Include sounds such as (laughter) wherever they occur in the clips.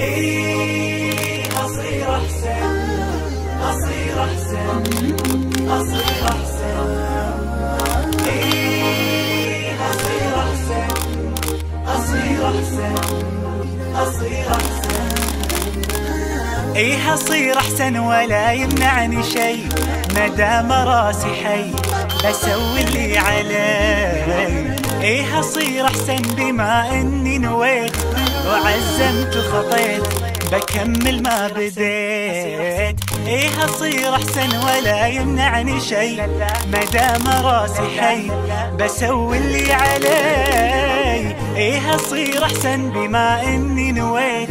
إيه أصير أحسن أصير أحسن أصير أحسن إيه أصير أحسن أصير أحسن أصير أحسن إيه أصير أحسن ولا يمنعني شي ما دام راسي حي بسوي اللي علي إيه أصير أحسن بما إني نويت وعزمت وخطيت بكمل ما بديت ايه اصير احسن ولا يمنعني شي ما دام راسي حي بسوي اللي علي ايه اصير احسن بما اني نويت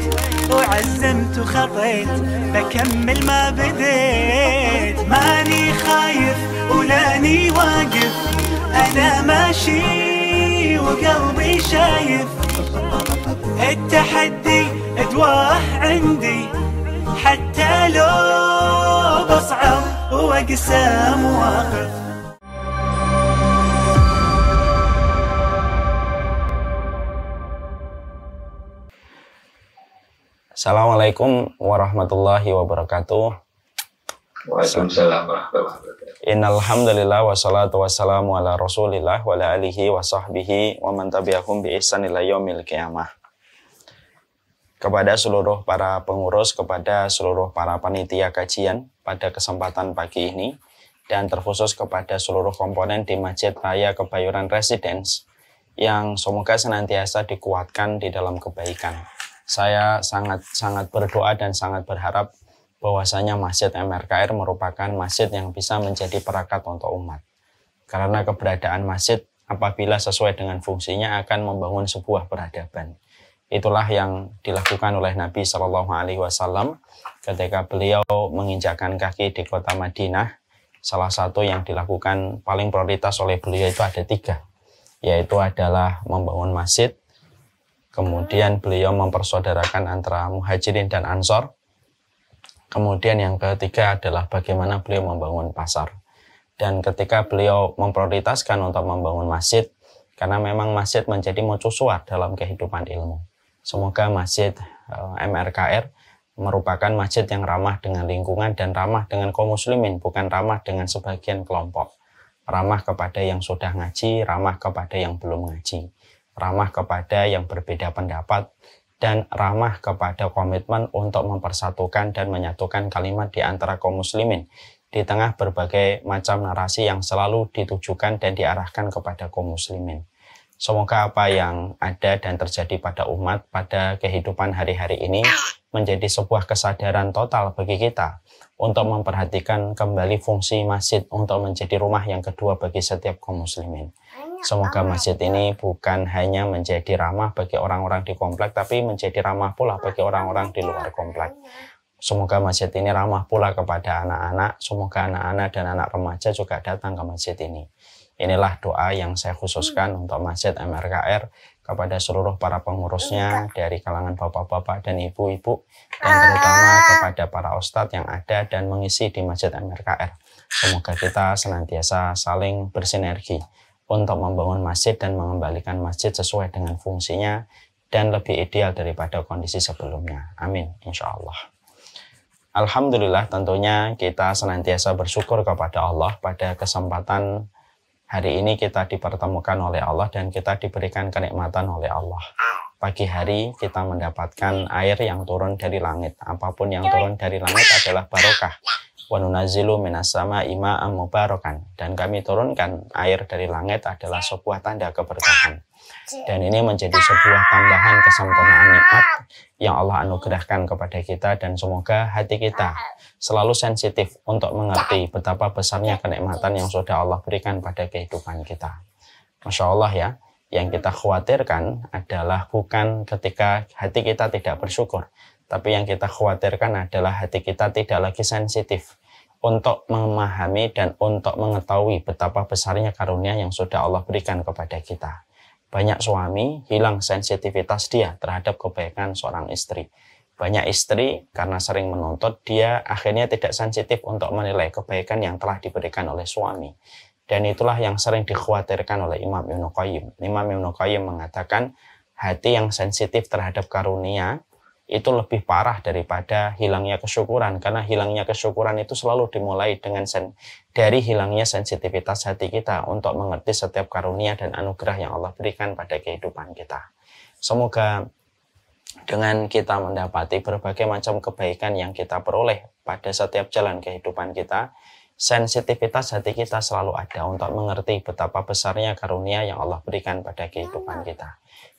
وعزمت وخطيت بكمل ما بديت ماني خايف ولاني واقف انا ماشي وقلبي شايف التحدي ادواه عندي حتى لو بصعب واقسام واقف Assalamualaikum warahmatullahi wabarakatuh. Waalaikumsalam warahmatullahi wabarakatuh. Innalhamdulillah wassalatu wassalamu ala Rasulillah wa ala alihi wa sahbihi wa man tabi'ahum bi ihsan ila yaumil qiyamah. Kepada seluruh para pengurus, kepada seluruh para panitia kajian pada kesempatan pagi ini dan terkhusus kepada seluruh komponen di Masjid Raya Kebayoran Residence yang semoga senantiasa dikuatkan di dalam kebaikan. Saya sangat sangat berdoa dan sangat berharap bahwasanya Masjid MRKR merupakan masjid yang bisa menjadi perakat untuk umat. Karena keberadaan masjid apabila sesuai dengan fungsinya akan membangun sebuah peradaban. Itulah yang dilakukan oleh Nabi Shallallahu Alaihi Wasallam ketika beliau menginjakan kaki di kota Madinah. Salah satu yang dilakukan paling prioritas oleh beliau itu ada tiga, yaitu adalah membangun masjid, kemudian beliau mempersaudarakan antara muhajirin dan ansor, Kemudian yang ketiga adalah bagaimana beliau membangun pasar. Dan ketika beliau memprioritaskan untuk membangun masjid, karena memang masjid menjadi mercusuar dalam kehidupan ilmu. Semoga masjid eh, MRKR merupakan masjid yang ramah dengan lingkungan dan ramah dengan kaum muslimin, bukan ramah dengan sebagian kelompok. Ramah kepada yang sudah ngaji, ramah kepada yang belum ngaji, ramah kepada yang berbeda pendapat, dan ramah kepada komitmen untuk mempersatukan dan menyatukan kalimat di antara kaum muslimin di tengah berbagai macam narasi yang selalu ditujukan dan diarahkan kepada kaum muslimin. Semoga apa yang ada dan terjadi pada umat pada kehidupan hari-hari ini menjadi sebuah kesadaran total bagi kita untuk memperhatikan kembali fungsi masjid untuk menjadi rumah yang kedua bagi setiap kaum muslimin. Semoga masjid ini bukan hanya menjadi ramah bagi orang-orang di komplek, tapi menjadi ramah pula bagi orang-orang di luar komplek. Semoga masjid ini ramah pula kepada anak-anak. Semoga anak-anak dan anak remaja juga datang ke masjid ini. Inilah doa yang saya khususkan hmm. untuk Masjid MRKR kepada seluruh para pengurusnya dari kalangan bapak-bapak dan ibu-ibu dan ah. terutama kepada para ustadz yang ada dan mengisi di Masjid MRKR. Semoga kita senantiasa saling bersinergi untuk membangun masjid dan mengembalikan masjid sesuai dengan fungsinya dan lebih ideal daripada kondisi sebelumnya. Amin, insya Allah. Alhamdulillah tentunya kita senantiasa bersyukur kepada Allah pada kesempatan hari ini kita dipertemukan oleh Allah dan kita diberikan kenikmatan oleh Allah. Pagi hari kita mendapatkan air yang turun dari langit. Apapun yang turun dari langit adalah barokah wanunazilu minasama minas imam mubarakan dan kami turunkan air dari langit adalah sebuah tanda keberkahan dan ini menjadi sebuah tambahan kesempurnaan nikmat yang Allah anugerahkan kepada kita dan semoga hati kita selalu sensitif untuk mengerti betapa besarnya kenikmatan yang sudah Allah berikan pada kehidupan kita. Masya Allah ya, yang kita khawatirkan adalah bukan ketika hati kita tidak bersyukur, tapi yang kita khawatirkan adalah hati kita tidak lagi sensitif untuk memahami dan untuk mengetahui betapa besarnya karunia yang sudah Allah berikan kepada kita. Banyak suami hilang sensitivitas dia terhadap kebaikan seorang istri. Banyak istri karena sering menuntut, dia akhirnya tidak sensitif untuk menilai kebaikan yang telah diberikan oleh suami. Dan itulah yang sering dikhawatirkan oleh Imam Ibn Qayyim. Imam Ibn Qayyim mengatakan, hati yang sensitif terhadap karunia itu lebih parah daripada hilangnya kesyukuran karena hilangnya kesyukuran itu selalu dimulai dengan sen dari hilangnya sensitivitas hati kita untuk mengerti setiap karunia dan anugerah yang Allah berikan pada kehidupan kita. Semoga dengan kita mendapati berbagai macam kebaikan yang kita peroleh pada setiap jalan kehidupan kita, sensitivitas hati kita selalu ada untuk mengerti betapa besarnya karunia yang Allah berikan pada kehidupan kita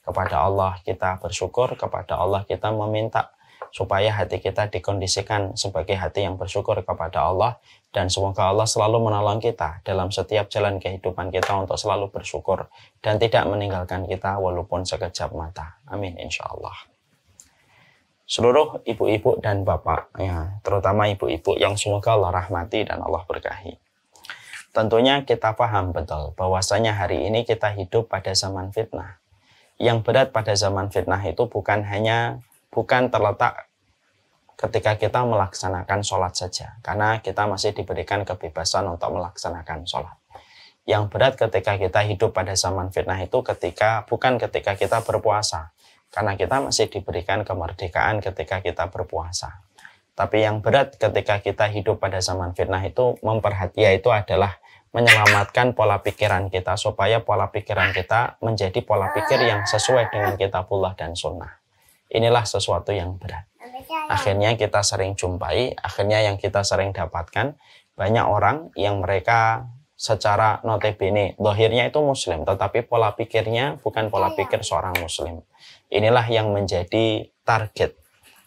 kepada Allah kita bersyukur, kepada Allah kita meminta supaya hati kita dikondisikan sebagai hati yang bersyukur kepada Allah dan semoga Allah selalu menolong kita dalam setiap jalan kehidupan kita untuk selalu bersyukur dan tidak meninggalkan kita walaupun sekejap mata. Amin insya Allah. Seluruh ibu-ibu dan bapak, ya, terutama ibu-ibu yang semoga Allah rahmati dan Allah berkahi. Tentunya kita paham betul bahwasanya hari ini kita hidup pada zaman fitnah yang berat pada zaman fitnah itu bukan hanya bukan terletak ketika kita melaksanakan sholat saja karena kita masih diberikan kebebasan untuk melaksanakan sholat yang berat ketika kita hidup pada zaman fitnah itu ketika bukan ketika kita berpuasa karena kita masih diberikan kemerdekaan ketika kita berpuasa tapi yang berat ketika kita hidup pada zaman fitnah itu memperhatikan itu adalah menyelamatkan pola pikiran kita supaya pola pikiran kita menjadi pola pikir yang sesuai dengan kitabullah dan sunnah. Inilah sesuatu yang berat. Akhirnya kita sering jumpai, akhirnya yang kita sering dapatkan banyak orang yang mereka secara notabene dohirnya itu muslim tetapi pola pikirnya bukan pola iya. pikir seorang muslim. Inilah yang menjadi target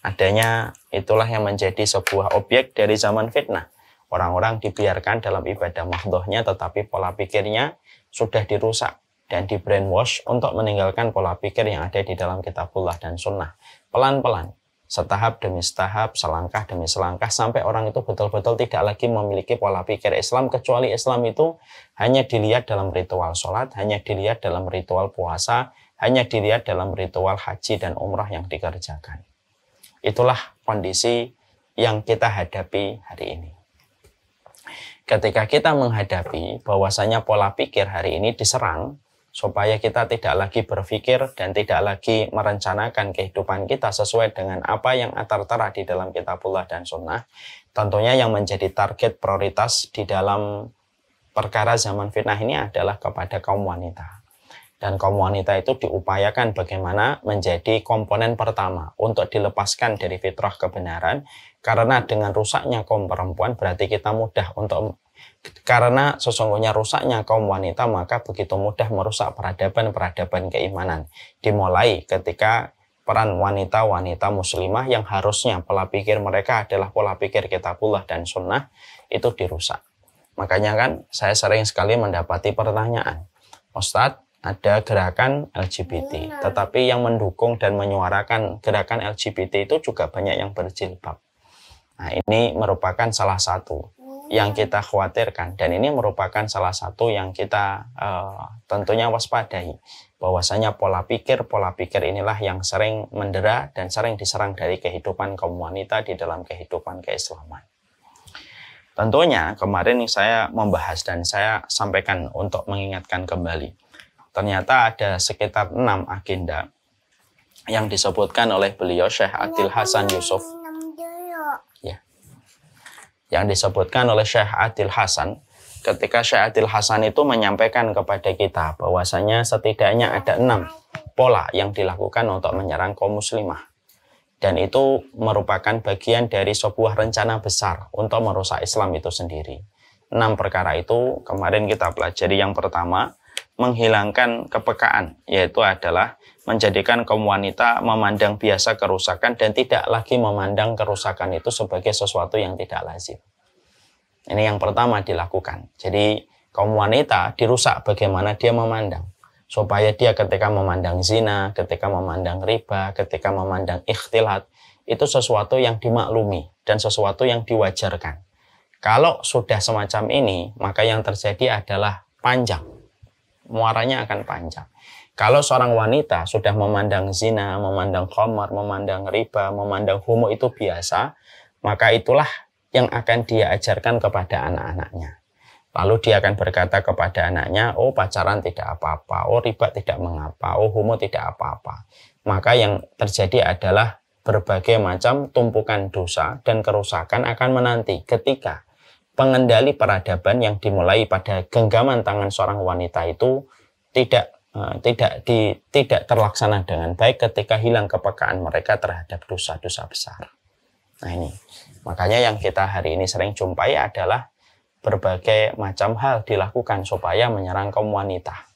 adanya itulah yang menjadi sebuah objek dari zaman fitnah Orang-orang dibiarkan dalam ibadah mahdohnya tetapi pola pikirnya sudah dirusak dan di brainwash untuk meninggalkan pola pikir yang ada di dalam kitabullah dan sunnah. Pelan-pelan, setahap demi setahap, selangkah demi selangkah, sampai orang itu betul-betul tidak lagi memiliki pola pikir Islam, kecuali Islam itu hanya dilihat dalam ritual sholat, hanya dilihat dalam ritual puasa, hanya dilihat dalam ritual haji dan umrah yang dikerjakan. Itulah kondisi yang kita hadapi hari ini ketika kita menghadapi bahwasanya pola pikir hari ini diserang supaya kita tidak lagi berpikir dan tidak lagi merencanakan kehidupan kita sesuai dengan apa yang tertera di dalam kitabullah dan sunnah. Tentunya yang menjadi target prioritas di dalam perkara zaman fitnah ini adalah kepada kaum wanita dan kaum wanita itu diupayakan bagaimana menjadi komponen pertama untuk dilepaskan dari fitrah kebenaran karena dengan rusaknya kaum perempuan berarti kita mudah untuk karena sesungguhnya rusaknya kaum wanita maka begitu mudah merusak peradaban-peradaban keimanan dimulai ketika peran wanita-wanita muslimah yang harusnya pola pikir mereka adalah pola pikir kitabullah dan sunnah itu dirusak makanya kan saya sering sekali mendapati pertanyaan Ustadz, ada gerakan LGBT. Tetapi yang mendukung dan menyuarakan gerakan LGBT itu juga banyak yang berjilbab. Nah, ini merupakan salah satu oh. yang kita khawatirkan dan ini merupakan salah satu yang kita uh, tentunya waspadai bahwasanya pola pikir pola pikir inilah yang sering mendera dan sering diserang dari kehidupan kaum wanita di dalam kehidupan keislaman. Tentunya kemarin saya membahas dan saya sampaikan untuk mengingatkan kembali ternyata ada sekitar enam agenda yang disebutkan oleh beliau Syekh Adil iya, Hasan kan, Yusuf. Ya. Yang disebutkan oleh Syekh Adil Hasan ketika Syekh Adil Hasan itu menyampaikan kepada kita bahwasanya setidaknya ada enam pola yang dilakukan untuk menyerang kaum muslimah. Dan itu merupakan bagian dari sebuah rencana besar untuk merusak Islam itu sendiri. Enam perkara itu kemarin kita pelajari yang pertama menghilangkan kepekaan, yaitu adalah menjadikan kaum wanita memandang biasa kerusakan dan tidak lagi memandang kerusakan itu sebagai sesuatu yang tidak lazim. Ini yang pertama dilakukan. Jadi kaum wanita dirusak bagaimana dia memandang. Supaya dia ketika memandang zina, ketika memandang riba, ketika memandang ikhtilat, itu sesuatu yang dimaklumi dan sesuatu yang diwajarkan. Kalau sudah semacam ini, maka yang terjadi adalah panjang muaranya akan panjang. Kalau seorang wanita sudah memandang zina, memandang khamar, memandang riba, memandang homo itu biasa, maka itulah yang akan dia ajarkan kepada anak-anaknya. Lalu dia akan berkata kepada anaknya, oh pacaran tidak apa-apa, oh riba tidak mengapa, oh homo tidak apa-apa. Maka yang terjadi adalah berbagai macam tumpukan dosa dan kerusakan akan menanti ketika pengendali peradaban yang dimulai pada genggaman tangan seorang wanita itu tidak uh, tidak di, tidak terlaksana dengan baik ketika hilang kepekaan mereka terhadap dosa-dosa besar. Nah ini makanya yang kita hari ini sering jumpai adalah berbagai macam hal dilakukan supaya menyerang kaum wanita.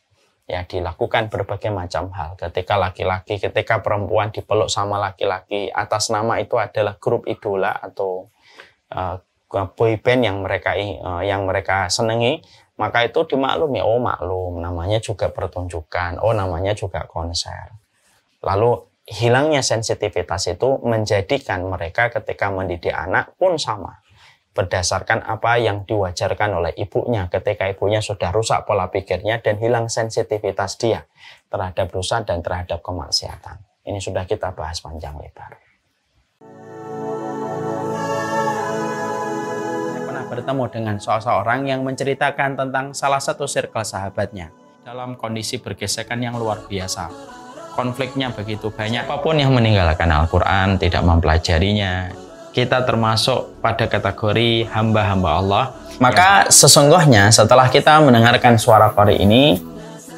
Ya dilakukan berbagai macam hal ketika laki-laki, ketika perempuan dipeluk sama laki-laki atas nama itu adalah grup idola atau uh, Eh, boy band yang mereka uh, yang mereka senengi maka itu dimaklumi oh maklum namanya juga pertunjukan oh namanya juga konser lalu hilangnya sensitivitas itu menjadikan mereka ketika mendidik anak pun sama berdasarkan apa yang diwajarkan oleh ibunya ketika ibunya sudah rusak pola pikirnya dan hilang sensitivitas dia terhadap dosa dan terhadap kemaksiatan. Ini sudah kita bahas panjang lebar. bertemu dengan seseorang yang menceritakan tentang salah satu sirkel sahabatnya dalam kondisi bergesekan yang luar biasa. Konfliknya begitu banyak. Apapun yang meninggalkan Al-Quran, tidak mempelajarinya, kita termasuk pada kategori hamba-hamba Allah. Maka sesungguhnya setelah kita mendengarkan suara kori ini,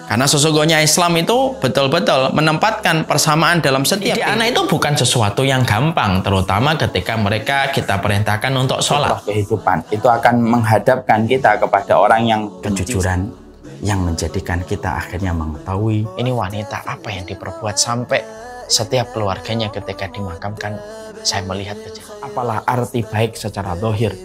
karena sesungguhnya Islam itu betul-betul menempatkan persamaan dalam setiap Jadi anak itu bukan sesuatu yang gampang, terutama ketika mereka kita perintahkan untuk sholat. Kehidupan itu akan menghadapkan kita kepada orang yang kejujuran yang menjadikan kita akhirnya mengetahui ini wanita apa yang diperbuat sampai setiap keluarganya ketika dimakamkan saya melihat saja. Apalah arti baik secara dohir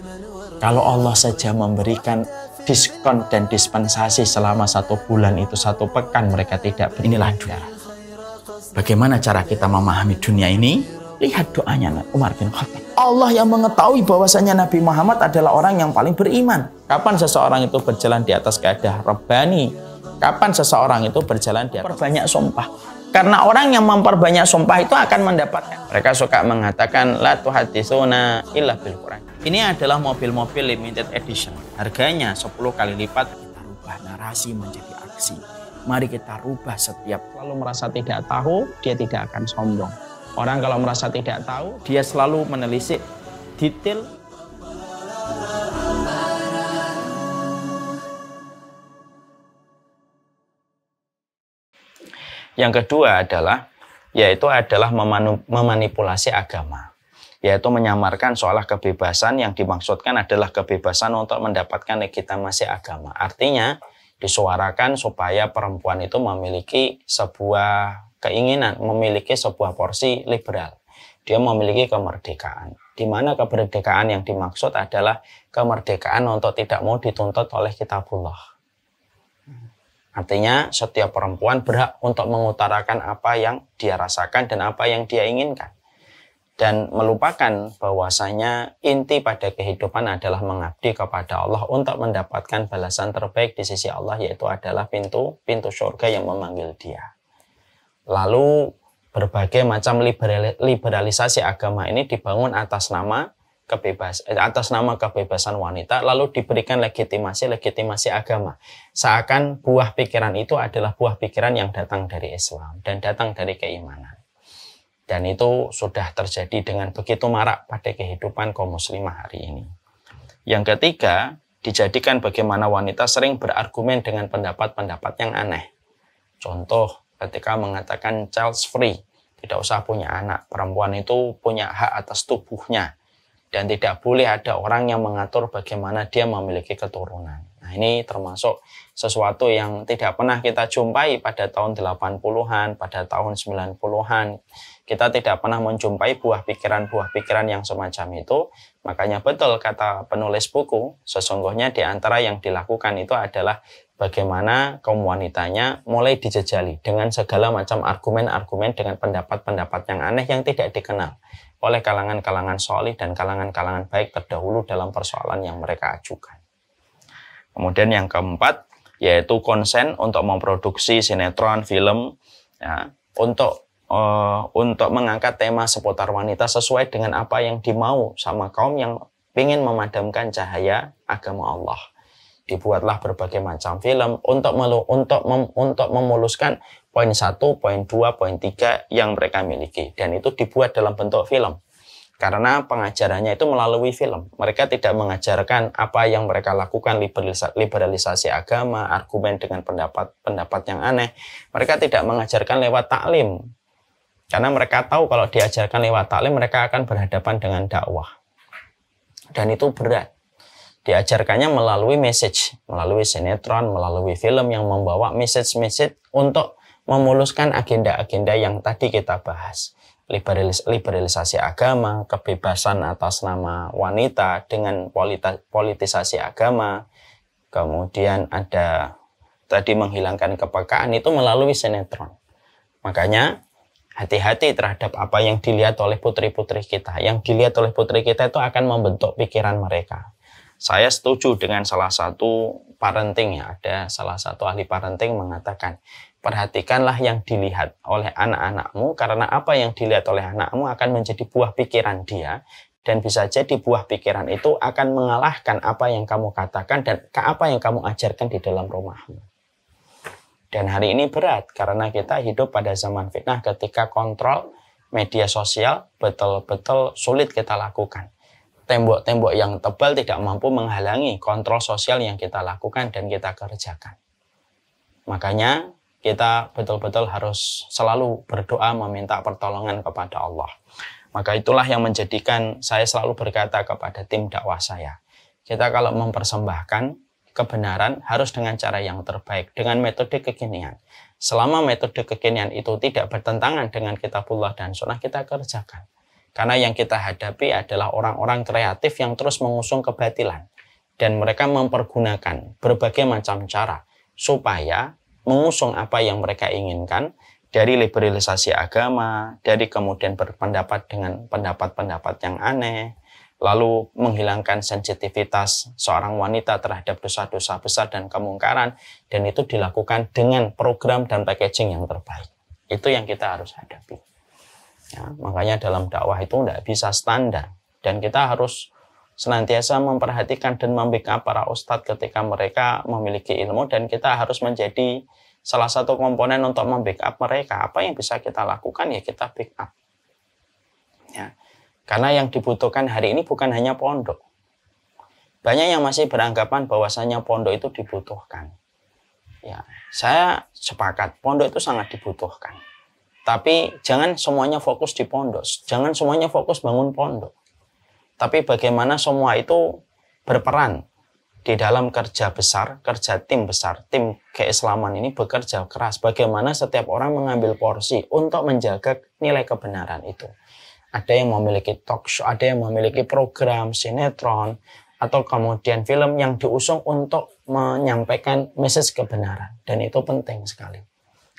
kalau Allah saja memberikan diskon dan dispensasi selama satu bulan itu satu pekan mereka tidak beribadah. Inilah dunia. Bagaimana cara kita memahami dunia ini? Lihat doanya Umar bin Khattab. Allah yang mengetahui bahwasanya Nabi Muhammad adalah orang yang paling beriman. Kapan seseorang itu berjalan di atas keadaan rebani? Kapan seseorang itu berjalan di atas perbanyak sumpah? Karena orang yang memperbanyak sumpah itu akan mendapatkan. Mereka suka mengatakan la tuhadisuna illa bil Quran. Ini adalah mobil-mobil limited edition. Harganya 10 kali lipat. Kita rubah narasi menjadi aksi. Mari kita rubah setiap. Kalau merasa tidak tahu, dia tidak akan sombong. Orang kalau merasa tidak tahu, dia selalu menelisik detail. Yang kedua adalah, yaitu adalah memanipulasi agama yaitu menyamarkan seolah kebebasan yang dimaksudkan adalah kebebasan untuk mendapatkan legitimasi agama. Artinya, disuarakan supaya perempuan itu memiliki sebuah keinginan, memiliki sebuah porsi liberal. Dia memiliki kemerdekaan. Di mana kemerdekaan yang dimaksud adalah kemerdekaan untuk tidak mau dituntut oleh kitabullah. Artinya setiap perempuan berhak untuk mengutarakan apa yang dia rasakan dan apa yang dia inginkan dan melupakan bahwasanya inti pada kehidupan adalah mengabdi kepada Allah untuk mendapatkan balasan terbaik di sisi Allah yaitu adalah pintu pintu surga yang memanggil dia. Lalu berbagai macam liberalisasi agama ini dibangun atas nama kebebas eh, atas nama kebebasan wanita lalu diberikan legitimasi legitimasi agama seakan buah pikiran itu adalah buah pikiran yang datang dari Islam dan datang dari keimanan dan itu sudah terjadi dengan begitu marak pada kehidupan kaum muslimah hari ini. Yang ketiga, dijadikan bagaimana wanita sering berargumen dengan pendapat-pendapat yang aneh. Contoh, ketika mengatakan child free, tidak usah punya anak. Perempuan itu punya hak atas tubuhnya dan tidak boleh ada orang yang mengatur bagaimana dia memiliki keturunan. Nah, ini termasuk sesuatu yang tidak pernah kita jumpai pada tahun 80-an, pada tahun 90-an kita tidak pernah menjumpai buah pikiran-buah pikiran yang semacam itu. Makanya betul kata penulis buku, sesungguhnya di antara yang dilakukan itu adalah bagaimana kaum wanitanya mulai dijejali dengan segala macam argumen-argumen dengan pendapat-pendapat yang aneh yang tidak dikenal oleh kalangan-kalangan solih dan kalangan-kalangan baik terdahulu dalam persoalan yang mereka ajukan. Kemudian yang keempat, yaitu konsen untuk memproduksi sinetron, film, ya, untuk uh, untuk mengangkat tema seputar wanita sesuai dengan apa yang dimau sama kaum yang ingin memadamkan cahaya agama Allah. Dibuatlah berbagai macam film untuk melu untuk mem untuk memuluskan poin satu poin dua poin tiga yang mereka miliki dan itu dibuat dalam bentuk film karena pengajarannya itu melalui film. Mereka tidak mengajarkan apa yang mereka lakukan liberalisasi agama, argumen dengan pendapat-pendapat yang aneh. Mereka tidak mengajarkan lewat taklim. Karena mereka tahu kalau diajarkan lewat taklim mereka akan berhadapan dengan dakwah. Dan itu berat. Diajarkannya melalui message, melalui sinetron, melalui film yang membawa message-message untuk memuluskan agenda-agenda yang tadi kita bahas. Liberalis liberalisasi agama, kebebasan atas nama wanita dengan politisasi agama, kemudian ada tadi menghilangkan kepekaan itu melalui sinetron. Makanya hati-hati terhadap apa yang dilihat oleh putri-putri kita. Yang dilihat oleh putri kita itu akan membentuk pikiran mereka. Saya setuju dengan salah satu parenting ya, ada salah satu ahli parenting mengatakan, perhatikanlah yang dilihat oleh anak-anakmu karena apa yang dilihat oleh anakmu akan menjadi buah pikiran dia dan bisa jadi buah pikiran itu akan mengalahkan apa yang kamu katakan dan apa yang kamu ajarkan di dalam rumahmu. Dan hari ini berat karena kita hidup pada zaman fitnah ketika kontrol media sosial betul-betul sulit kita lakukan. Tembok-tembok yang tebal tidak mampu menghalangi kontrol sosial yang kita lakukan dan kita kerjakan. Makanya kita betul-betul harus selalu berdoa meminta pertolongan kepada Allah. Maka itulah yang menjadikan saya selalu berkata kepada tim dakwah saya. Kita kalau mempersembahkan kebenaran harus dengan cara yang terbaik, dengan metode kekinian. Selama metode kekinian itu tidak bertentangan dengan kitabullah dan sunnah, kita kerjakan. Karena yang kita hadapi adalah orang-orang kreatif yang terus mengusung kebatilan. Dan mereka mempergunakan berbagai macam cara supaya mengusung apa yang mereka inginkan dari liberalisasi agama, dari kemudian berpendapat dengan pendapat-pendapat yang aneh, lalu menghilangkan sensitivitas seorang wanita terhadap dosa-dosa besar dan kemungkaran, dan itu dilakukan dengan program dan packaging yang terbaik. Itu yang kita harus hadapi. Ya, makanya dalam dakwah itu tidak bisa standar, dan kita harus senantiasa memperhatikan dan membackup para ustadz ketika mereka memiliki ilmu, dan kita harus menjadi salah satu komponen untuk membackup mereka. Apa yang bisa kita lakukan ya kita backup. Ya karena yang dibutuhkan hari ini bukan hanya pondok. Banyak yang masih beranggapan bahwasanya pondok itu dibutuhkan. Ya, saya sepakat pondok itu sangat dibutuhkan. Tapi jangan semuanya fokus di pondok, jangan semuanya fokus bangun pondok. Tapi bagaimana semua itu berperan di dalam kerja besar, kerja tim besar, tim keislaman ini bekerja keras. Bagaimana setiap orang mengambil porsi untuk menjaga nilai kebenaran itu. Ada yang memiliki talk show, ada yang memiliki program sinetron, atau kemudian film yang diusung untuk menyampaikan message kebenaran. Dan itu penting sekali.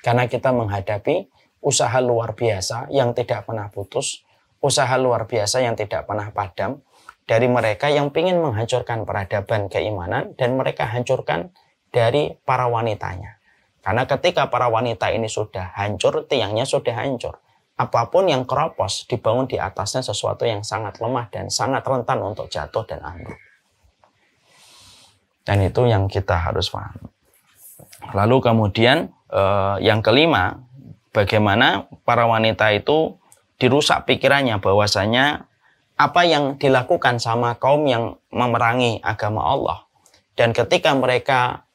Karena kita menghadapi usaha luar biasa yang tidak pernah putus, usaha luar biasa yang tidak pernah padam, dari mereka yang ingin menghancurkan peradaban keimanan dan mereka hancurkan dari para wanitanya. Karena ketika para wanita ini sudah hancur, tiangnya sudah hancur apapun yang keropos dibangun di atasnya sesuatu yang sangat lemah dan sangat rentan untuk jatuh dan ambruk. Dan itu yang kita harus paham. Lalu kemudian eh, yang kelima, bagaimana para wanita itu dirusak pikirannya bahwasanya apa yang dilakukan sama kaum yang memerangi agama Allah. Dan ketika mereka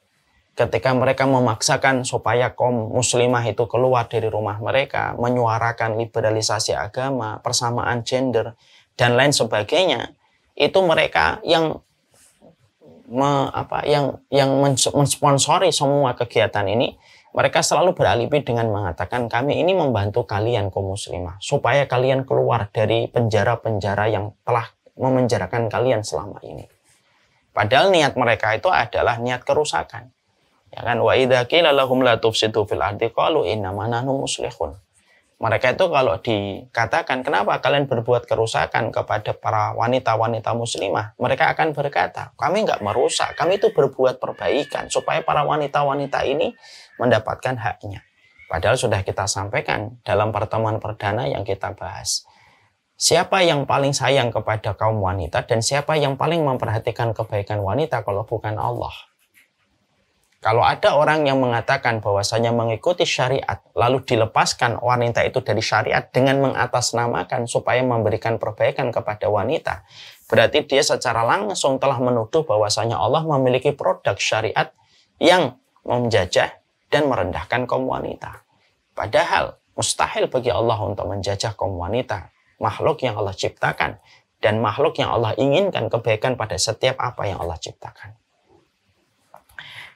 ketika mereka memaksakan supaya kaum muslimah itu keluar dari rumah mereka, menyuarakan liberalisasi agama, persamaan gender, dan lain sebagainya, itu mereka yang me, apa yang yang mensponsori semua kegiatan ini, mereka selalu beralibi dengan mengatakan kami ini membantu kalian kaum muslimah supaya kalian keluar dari penjara-penjara yang telah memenjarakan kalian selama ini. Padahal niat mereka itu adalah niat kerusakan Ya kan wa idza qila lahum la tufsidu fil ardi qalu innama nahnu muslihun. Mereka itu kalau dikatakan kenapa kalian berbuat kerusakan kepada para wanita-wanita muslimah, mereka akan berkata, kami nggak merusak, kami itu berbuat perbaikan supaya para wanita-wanita ini mendapatkan haknya. Padahal sudah kita sampaikan dalam pertemuan perdana yang kita bahas. Siapa yang paling sayang kepada kaum wanita dan siapa yang paling memperhatikan kebaikan wanita kalau bukan Allah? Kalau ada orang yang mengatakan bahwasanya mengikuti syariat, lalu dilepaskan wanita itu dari syariat dengan mengatasnamakan supaya memberikan perbaikan kepada wanita, berarti dia secara langsung telah menuduh bahwasanya Allah memiliki produk syariat yang menjajah dan merendahkan kaum wanita. Padahal mustahil bagi Allah untuk menjajah kaum wanita, makhluk yang Allah ciptakan dan makhluk yang Allah inginkan kebaikan pada setiap apa yang Allah ciptakan.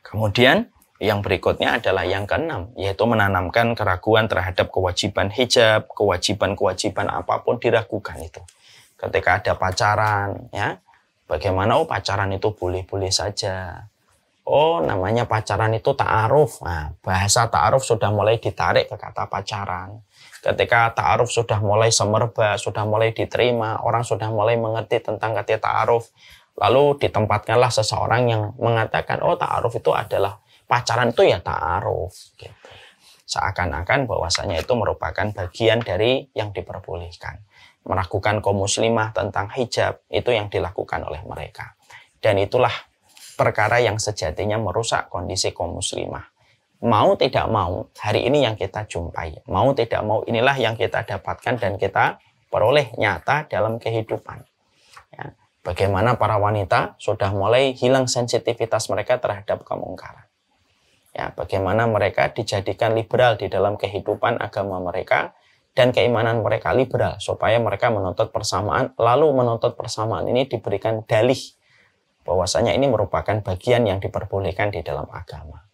Kemudian yang berikutnya adalah yang keenam, yaitu menanamkan keraguan terhadap kewajiban hijab, kewajiban-kewajiban apapun diragukan itu. Ketika ada pacaran, ya, bagaimana oh pacaran itu boleh-boleh saja. Oh, namanya pacaran itu ta'aruf. Nah, bahasa ta'aruf sudah mulai ditarik ke kata pacaran. Ketika ta'aruf sudah mulai semerba, sudah mulai diterima, orang sudah mulai mengerti tentang kata ta'aruf. Lalu ditempatkanlah seseorang yang mengatakan, oh ta'aruf itu adalah pacaran itu ya ta'aruf. Gitu. Seakan-akan bahwasanya itu merupakan bagian dari yang diperbolehkan. Meragukan kaum muslimah tentang hijab itu yang dilakukan oleh mereka. Dan itulah perkara yang sejatinya merusak kondisi kaum muslimah. Mau tidak mau, hari ini yang kita jumpai. Mau tidak mau, inilah yang kita dapatkan dan kita peroleh nyata dalam kehidupan. Bagaimana para wanita sudah mulai hilang sensitivitas mereka terhadap kemungkaran. Ya, bagaimana mereka dijadikan liberal di dalam kehidupan agama mereka dan keimanan mereka liberal supaya mereka menuntut persamaan lalu menuntut persamaan ini diberikan dalih bahwasanya ini merupakan bagian yang diperbolehkan di dalam agama.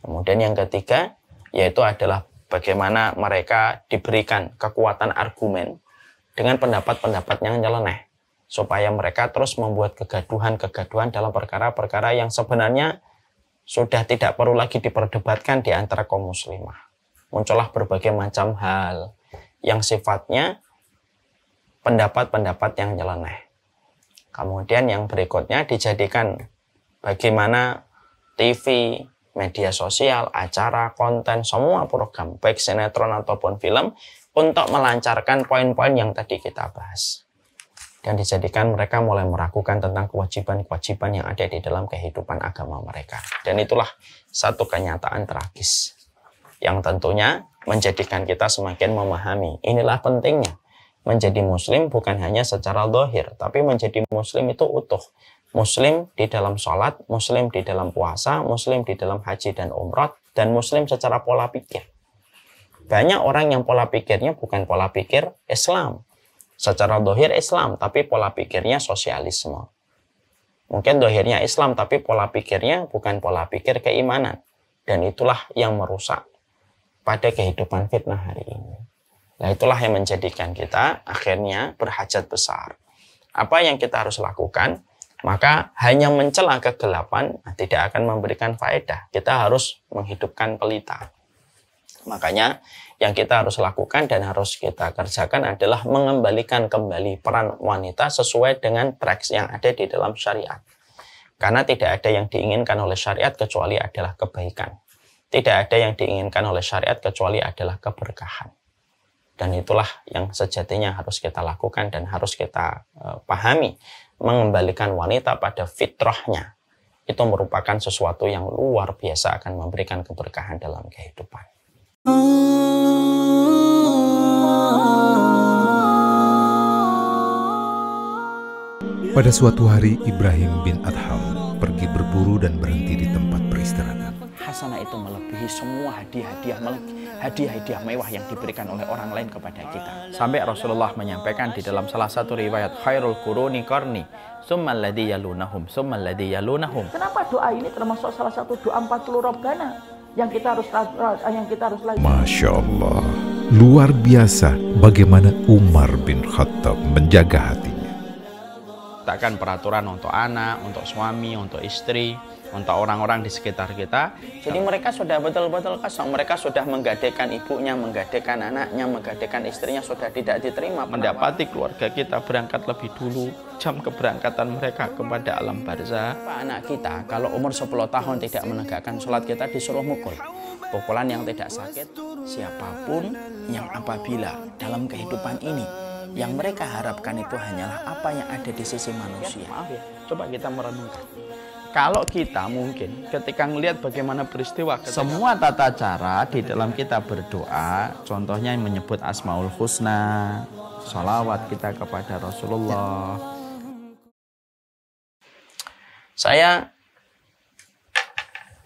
Kemudian yang ketiga yaitu adalah bagaimana mereka diberikan kekuatan argumen dengan pendapat-pendapat yang nyeleneh supaya mereka terus membuat kegaduhan-kegaduhan dalam perkara-perkara yang sebenarnya sudah tidak perlu lagi diperdebatkan di antara kaum muslimah. Muncullah berbagai macam hal yang sifatnya pendapat-pendapat yang nyeleneh. Kemudian yang berikutnya dijadikan bagaimana TV, media sosial, acara, konten, semua program, baik sinetron ataupun film, untuk melancarkan poin-poin yang tadi kita bahas dan dijadikan mereka mulai meragukan tentang kewajiban-kewajiban yang ada di dalam kehidupan agama mereka. Dan itulah satu kenyataan tragis yang tentunya menjadikan kita semakin memahami. Inilah pentingnya menjadi muslim bukan hanya secara dohir, tapi menjadi muslim itu utuh. Muslim di dalam sholat, muslim di dalam puasa, muslim di dalam haji dan umrah, dan muslim secara pola pikir. Banyak orang yang pola pikirnya bukan pola pikir Islam, Secara dohir Islam, tapi pola pikirnya sosialisme. Mungkin dohirnya Islam, tapi pola pikirnya bukan pola pikir keimanan. Dan itulah yang merusak pada kehidupan fitnah hari ini. Nah itulah yang menjadikan kita akhirnya berhajat besar. Apa yang kita harus lakukan? Maka hanya mencela kegelapan nah, tidak akan memberikan faedah. Kita harus menghidupkan pelita. Makanya yang kita harus lakukan dan harus kita kerjakan adalah mengembalikan kembali peran wanita sesuai dengan track yang ada di dalam syariat. Karena tidak ada yang diinginkan oleh syariat kecuali adalah kebaikan. Tidak ada yang diinginkan oleh syariat kecuali adalah keberkahan. Dan itulah yang sejatinya harus kita lakukan dan harus kita e, pahami. Mengembalikan wanita pada fitrahnya, itu merupakan sesuatu yang luar biasa akan memberikan keberkahan dalam kehidupan. Pada suatu hari Ibrahim bin Adham pergi berburu dan berhenti di tempat peristirahatan. Hasanah itu melebihi semua hadiah-hadiah hadiah-hadiah mewah yang diberikan oleh orang lain kepada kita. Sampai Rasulullah menyampaikan di dalam salah satu riwayat khairul quruni karni, summal ladzi yalunahum summal yalunahum. Kenapa doa ini termasuk salah satu doa 40 Rabbana? yang kita harus yang kita harus lagi. Masya Allah, luar biasa bagaimana Umar bin Khattab menjaga hati menciptakan peraturan untuk anak, untuk suami, untuk istri, untuk orang-orang di sekitar kita. Jadi mereka sudah betul-betul kosong. Mereka sudah menggadekan ibunya, menggadekan anaknya, menggadekan istrinya sudah tidak diterima. Mendapati keluarga kita berangkat lebih dulu jam keberangkatan mereka kepada alam barzah. Anak kita kalau umur 10 tahun tidak menegakkan sholat kita disuruh mukul. Pukulan yang tidak sakit siapapun yang apabila dalam kehidupan ini yang mereka harapkan itu hanyalah apa yang ada di sisi manusia. Ya, maaf ya, coba kita merenungkan. Kalau kita mungkin ketika melihat bagaimana peristiwa ketika... Semua tata cara di dalam kita berdoa Contohnya menyebut Asmaul Husna Salawat kita kepada Rasulullah Saya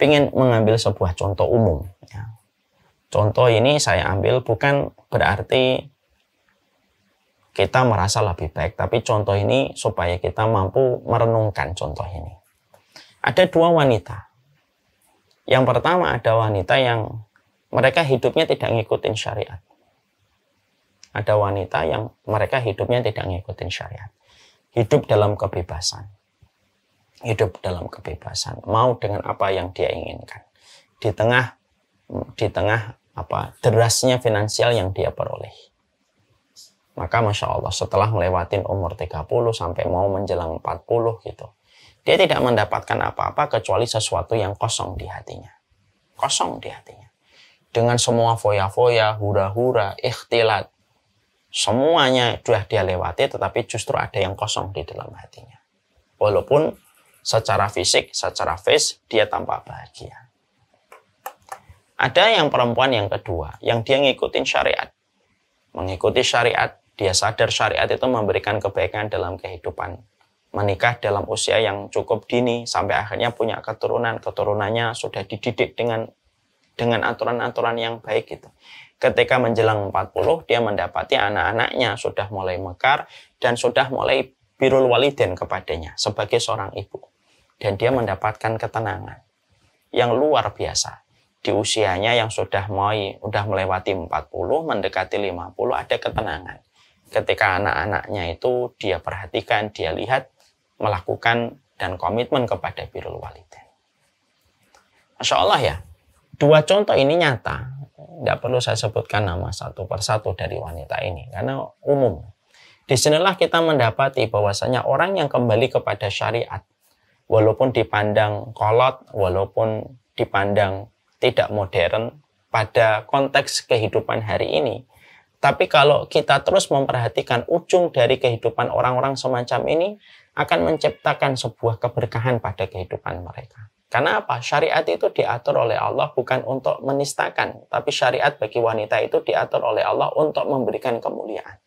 ingin mengambil sebuah contoh umum ya. Contoh ini saya ambil bukan berarti kita merasa lebih baik. Tapi contoh ini supaya kita mampu merenungkan contoh ini. Ada dua wanita. Yang pertama ada wanita yang mereka hidupnya tidak ngikutin syariat. Ada wanita yang mereka hidupnya tidak ngikutin syariat. Hidup dalam kebebasan. Hidup dalam kebebasan, mau dengan apa yang dia inginkan. Di tengah di tengah apa derasnya finansial yang dia peroleh maka Masya Allah setelah melewatin umur 30 sampai mau menjelang 40 gitu. Dia tidak mendapatkan apa-apa kecuali sesuatu yang kosong di hatinya. Kosong di hatinya. Dengan semua foya-foya, hura-hura, ikhtilat. Semuanya sudah dia lewati tetapi justru ada yang kosong di dalam hatinya. Walaupun secara fisik, secara face dia tampak bahagia. Ada yang perempuan yang kedua, yang dia ngikutin syariat mengikuti syariat dia sadar syariat itu memberikan kebaikan dalam kehidupan. Menikah dalam usia yang cukup dini sampai akhirnya punya keturunan, keturunannya sudah dididik dengan dengan aturan-aturan yang baik gitu. Ketika menjelang 40 dia mendapati anak-anaknya sudah mulai mekar dan sudah mulai birul waliden kepadanya sebagai seorang ibu. Dan dia mendapatkan ketenangan yang luar biasa di usianya yang sudah mulai sudah melewati 40 mendekati 50 ada ketenangan ketika anak-anaknya itu dia perhatikan, dia lihat, melakukan dan komitmen kepada birul walidain. Masya Allah ya, dua contoh ini nyata. Tidak perlu saya sebutkan nama satu persatu dari wanita ini karena umum. Disinilah kita mendapati bahwasanya orang yang kembali kepada syariat, walaupun dipandang kolot, walaupun dipandang tidak modern, pada konteks kehidupan hari ini, tapi kalau kita terus memperhatikan ujung dari kehidupan orang-orang semacam ini akan menciptakan sebuah keberkahan pada kehidupan mereka. Karena apa? Syariat itu diatur oleh Allah bukan untuk menistakan, tapi syariat bagi wanita itu diatur oleh Allah untuk memberikan kemuliaan.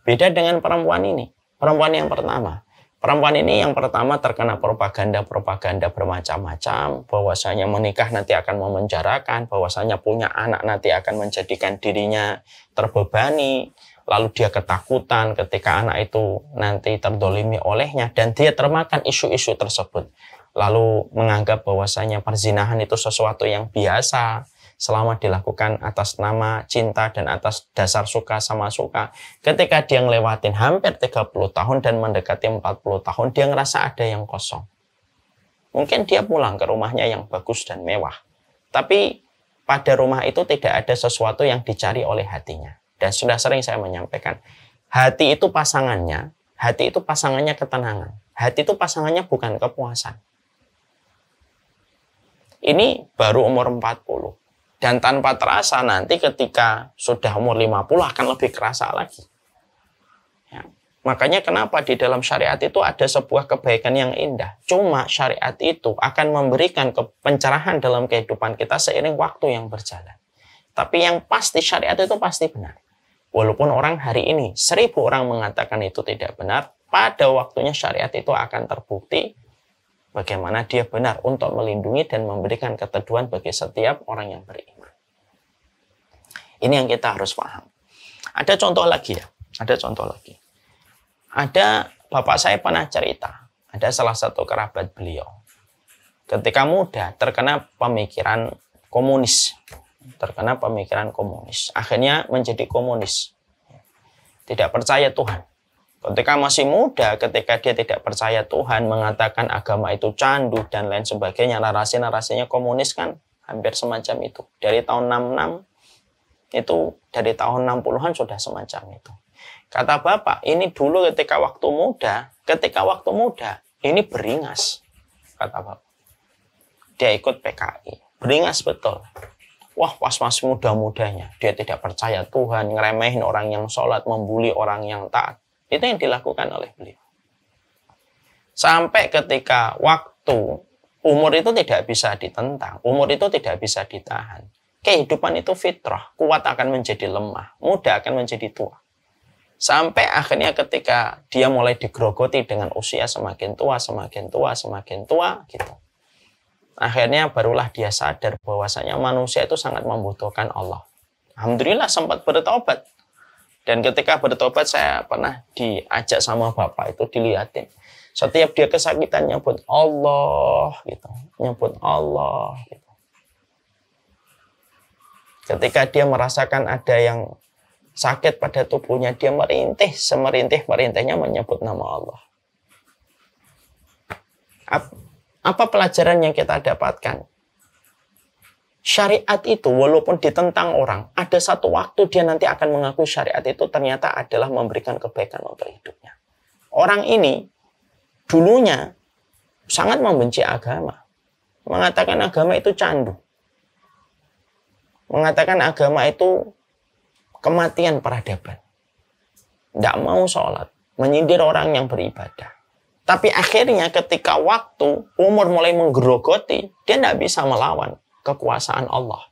Beda dengan perempuan ini. Perempuan yang pertama, Perempuan ini yang pertama terkena propaganda-propaganda bermacam-macam, bahwasanya menikah nanti akan memenjarakan, bahwasanya punya anak nanti akan menjadikan dirinya terbebani, lalu dia ketakutan ketika anak itu nanti terdolimi olehnya, dan dia termakan isu-isu tersebut. Lalu menganggap bahwasanya perzinahan itu sesuatu yang biasa, selama dilakukan atas nama cinta dan atas dasar suka sama suka. Ketika dia ngelewatin hampir 30 tahun dan mendekati 40 tahun, dia ngerasa ada yang kosong. Mungkin dia pulang ke rumahnya yang bagus dan mewah. Tapi pada rumah itu tidak ada sesuatu yang dicari oleh hatinya. Dan sudah sering saya menyampaikan, hati itu pasangannya, hati itu pasangannya ketenangan. Hati itu pasangannya bukan kepuasan. Ini baru umur 40. Dan tanpa terasa nanti ketika sudah umur 50 akan lebih kerasa lagi. Ya. Makanya kenapa di dalam syariat itu ada sebuah kebaikan yang indah. Cuma syariat itu akan memberikan pencerahan dalam kehidupan kita seiring waktu yang berjalan. Tapi yang pasti syariat itu pasti benar. Walaupun orang hari ini seribu orang mengatakan itu tidak benar, pada waktunya syariat itu akan terbukti bagaimana dia benar untuk melindungi dan memberikan keteduhan bagi setiap orang yang beriman. Ini yang kita harus paham. Ada contoh lagi ya, ada contoh lagi. Ada bapak saya pernah cerita, ada salah satu kerabat beliau. Ketika muda terkena pemikiran komunis, terkena pemikiran komunis, akhirnya menjadi komunis. Tidak percaya Tuhan. Ketika masih muda, ketika dia tidak percaya Tuhan, mengatakan agama itu candu dan lain sebagainya, narasi-narasinya komunis kan hampir semacam itu. Dari tahun 66 itu dari tahun 60-an sudah semacam itu. Kata Bapak, ini dulu ketika waktu muda, ketika waktu muda ini beringas, kata Bapak. Dia ikut PKI. Beringas betul wah pas masih muda-mudanya dia tidak percaya Tuhan, ngeremehin orang yang sholat, membuli orang yang taat. Itu yang dilakukan oleh beliau. Sampai ketika waktu, umur itu tidak bisa ditentang, umur itu tidak bisa ditahan. Kehidupan itu fitrah, kuat akan menjadi lemah, muda akan menjadi tua. Sampai akhirnya ketika dia mulai digrogoti dengan usia semakin tua, semakin tua, semakin tua, gitu. Akhirnya barulah dia sadar bahwasanya manusia itu sangat membutuhkan Allah. Alhamdulillah sempat bertobat. Dan ketika bertobat saya pernah diajak sama bapak itu dilihatin. Setiap dia kesakitan nyebut Allah gitu, nyebut Allah gitu. Ketika dia merasakan ada yang sakit pada tubuhnya, dia merintih, semerintih merintihnya menyebut nama Allah. Apa pelajaran yang kita dapatkan? syariat itu walaupun ditentang orang, ada satu waktu dia nanti akan mengaku syariat itu ternyata adalah memberikan kebaikan untuk hidupnya. Orang ini dulunya sangat membenci agama. Mengatakan agama itu candu. Mengatakan agama itu kematian peradaban. Tidak mau sholat. Menyindir orang yang beribadah. Tapi akhirnya ketika waktu, umur mulai menggerogoti, dia tidak bisa melawan kekuasaan Allah.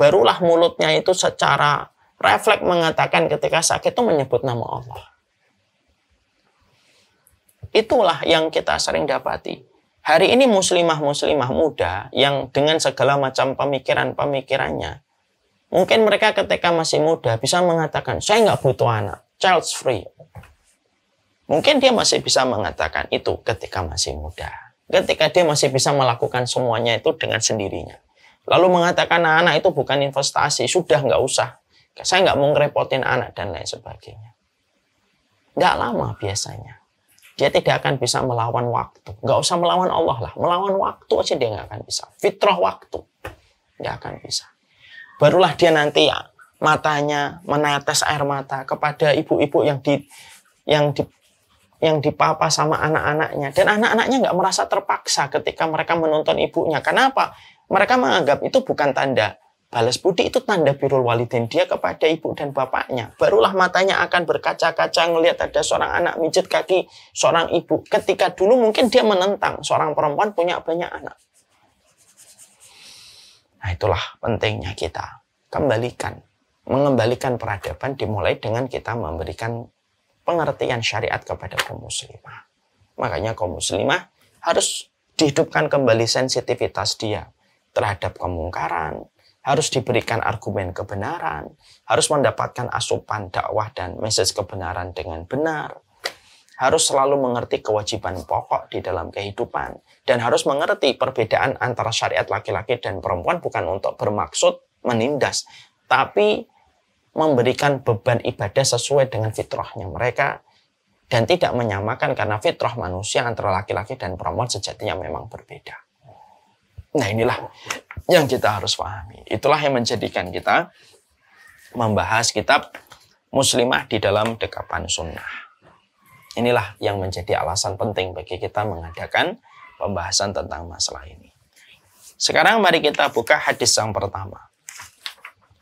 Barulah mulutnya itu secara refleks mengatakan ketika sakit itu menyebut nama Allah. Itulah yang kita sering dapati. Hari ini muslimah-muslimah muda yang dengan segala macam pemikiran-pemikirannya, mungkin mereka ketika masih muda bisa mengatakan, saya nggak butuh anak, child free. Mungkin dia masih bisa mengatakan itu ketika masih muda ketika dia masih bisa melakukan semuanya itu dengan sendirinya. Lalu mengatakan anak anak itu bukan investasi, sudah nggak usah. Saya nggak mau ngerepotin anak dan lain sebagainya. Nggak lama biasanya. Dia tidak akan bisa melawan waktu. Nggak usah melawan Allah lah. Melawan waktu aja dia nggak akan bisa. Fitrah waktu. Nggak akan bisa. Barulah dia nanti matanya menetes air mata kepada ibu-ibu yang di yang di, yang dipapa sama anak-anaknya dan anak-anaknya nggak merasa terpaksa ketika mereka menonton ibunya. Kenapa? Mereka menganggap itu bukan tanda balas budi itu tanda birul walidin dia kepada ibu dan bapaknya. Barulah matanya akan berkaca-kaca ngelihat ada seorang anak mijit kaki seorang ibu. Ketika dulu mungkin dia menentang seorang perempuan punya banyak anak. Nah itulah pentingnya kita kembalikan mengembalikan peradaban dimulai dengan kita memberikan pengertian syariat kepada kaum muslimah. Makanya kaum muslimah harus dihidupkan kembali sensitivitas dia terhadap kemungkaran, harus diberikan argumen kebenaran, harus mendapatkan asupan dakwah dan message kebenaran dengan benar, harus selalu mengerti kewajiban pokok di dalam kehidupan, dan harus mengerti perbedaan antara syariat laki-laki dan perempuan bukan untuk bermaksud menindas, tapi memberikan beban ibadah sesuai dengan fitrahnya mereka dan tidak menyamakan karena fitrah manusia antara laki-laki dan perempuan sejatinya memang berbeda. Nah inilah yang kita harus pahami. Itulah yang menjadikan kita membahas kitab muslimah di dalam dekapan sunnah. Inilah yang menjadi alasan penting bagi kita mengadakan pembahasan tentang masalah ini. Sekarang mari kita buka hadis yang pertama.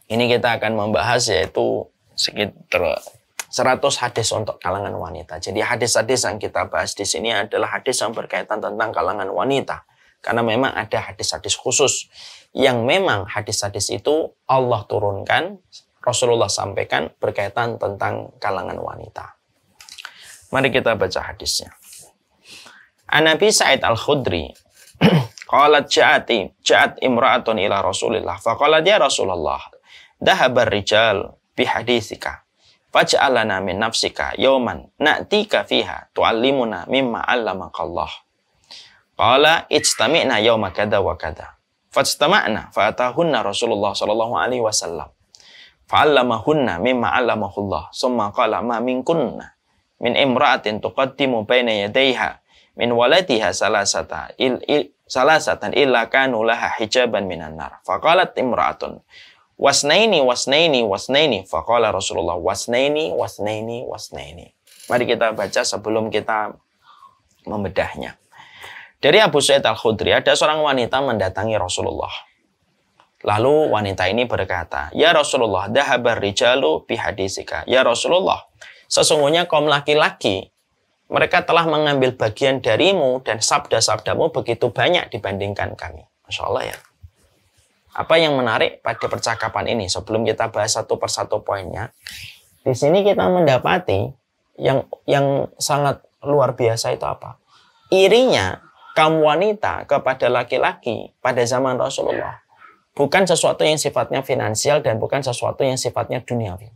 Ini kita akan membahas yaitu sekitar 100 hadis untuk kalangan wanita. Jadi hadis-hadis yang kita bahas di sini adalah hadis yang berkaitan tentang kalangan wanita. Karena memang ada hadis-hadis khusus yang memang hadis-hadis itu Allah turunkan, Rasulullah sampaikan berkaitan tentang kalangan wanita. Mari kita baca hadisnya. Anabi Sa'id Al-Khudri (clears throat) Qalat ja'ati ja'at imra'atun ila Rasulillah faqalat ya Rasulullah dahabar rijal hadisika faj'alana min nafsika yawman na'tika fiha tu'allimuna mimma Allah qala ijtami'na yawma kada wa kada fajtama'na atahunna Rasulullah sallallahu alaihi wasallam fa'allamahunna mimma 'allamahullah summa qala ma minkunna min imra'atin tuqaddimu baina yadayha min waladiha salasata il, il salasatan illa kanu laha hijaban minan nar faqalat imra'atun wasnaini wasnaini wasnaini faqala Rasulullah wasnaini wasnaini wasnaini mari kita baca sebelum kita membedahnya dari Abu Sa'id Al-Khudri ada seorang wanita mendatangi Rasulullah lalu wanita ini berkata ya Rasulullah dahabar rijalu bihadisika ya Rasulullah sesungguhnya kaum laki-laki mereka telah mengambil bagian darimu dan sabda-sabdamu begitu banyak dibandingkan kami. Masya Allah ya. Apa yang menarik pada percakapan ini sebelum kita bahas satu persatu poinnya, di sini kita mendapati yang yang sangat luar biasa itu apa? Irinya kaum wanita kepada laki-laki pada zaman Rasulullah bukan sesuatu yang sifatnya finansial dan bukan sesuatu yang sifatnya duniawi.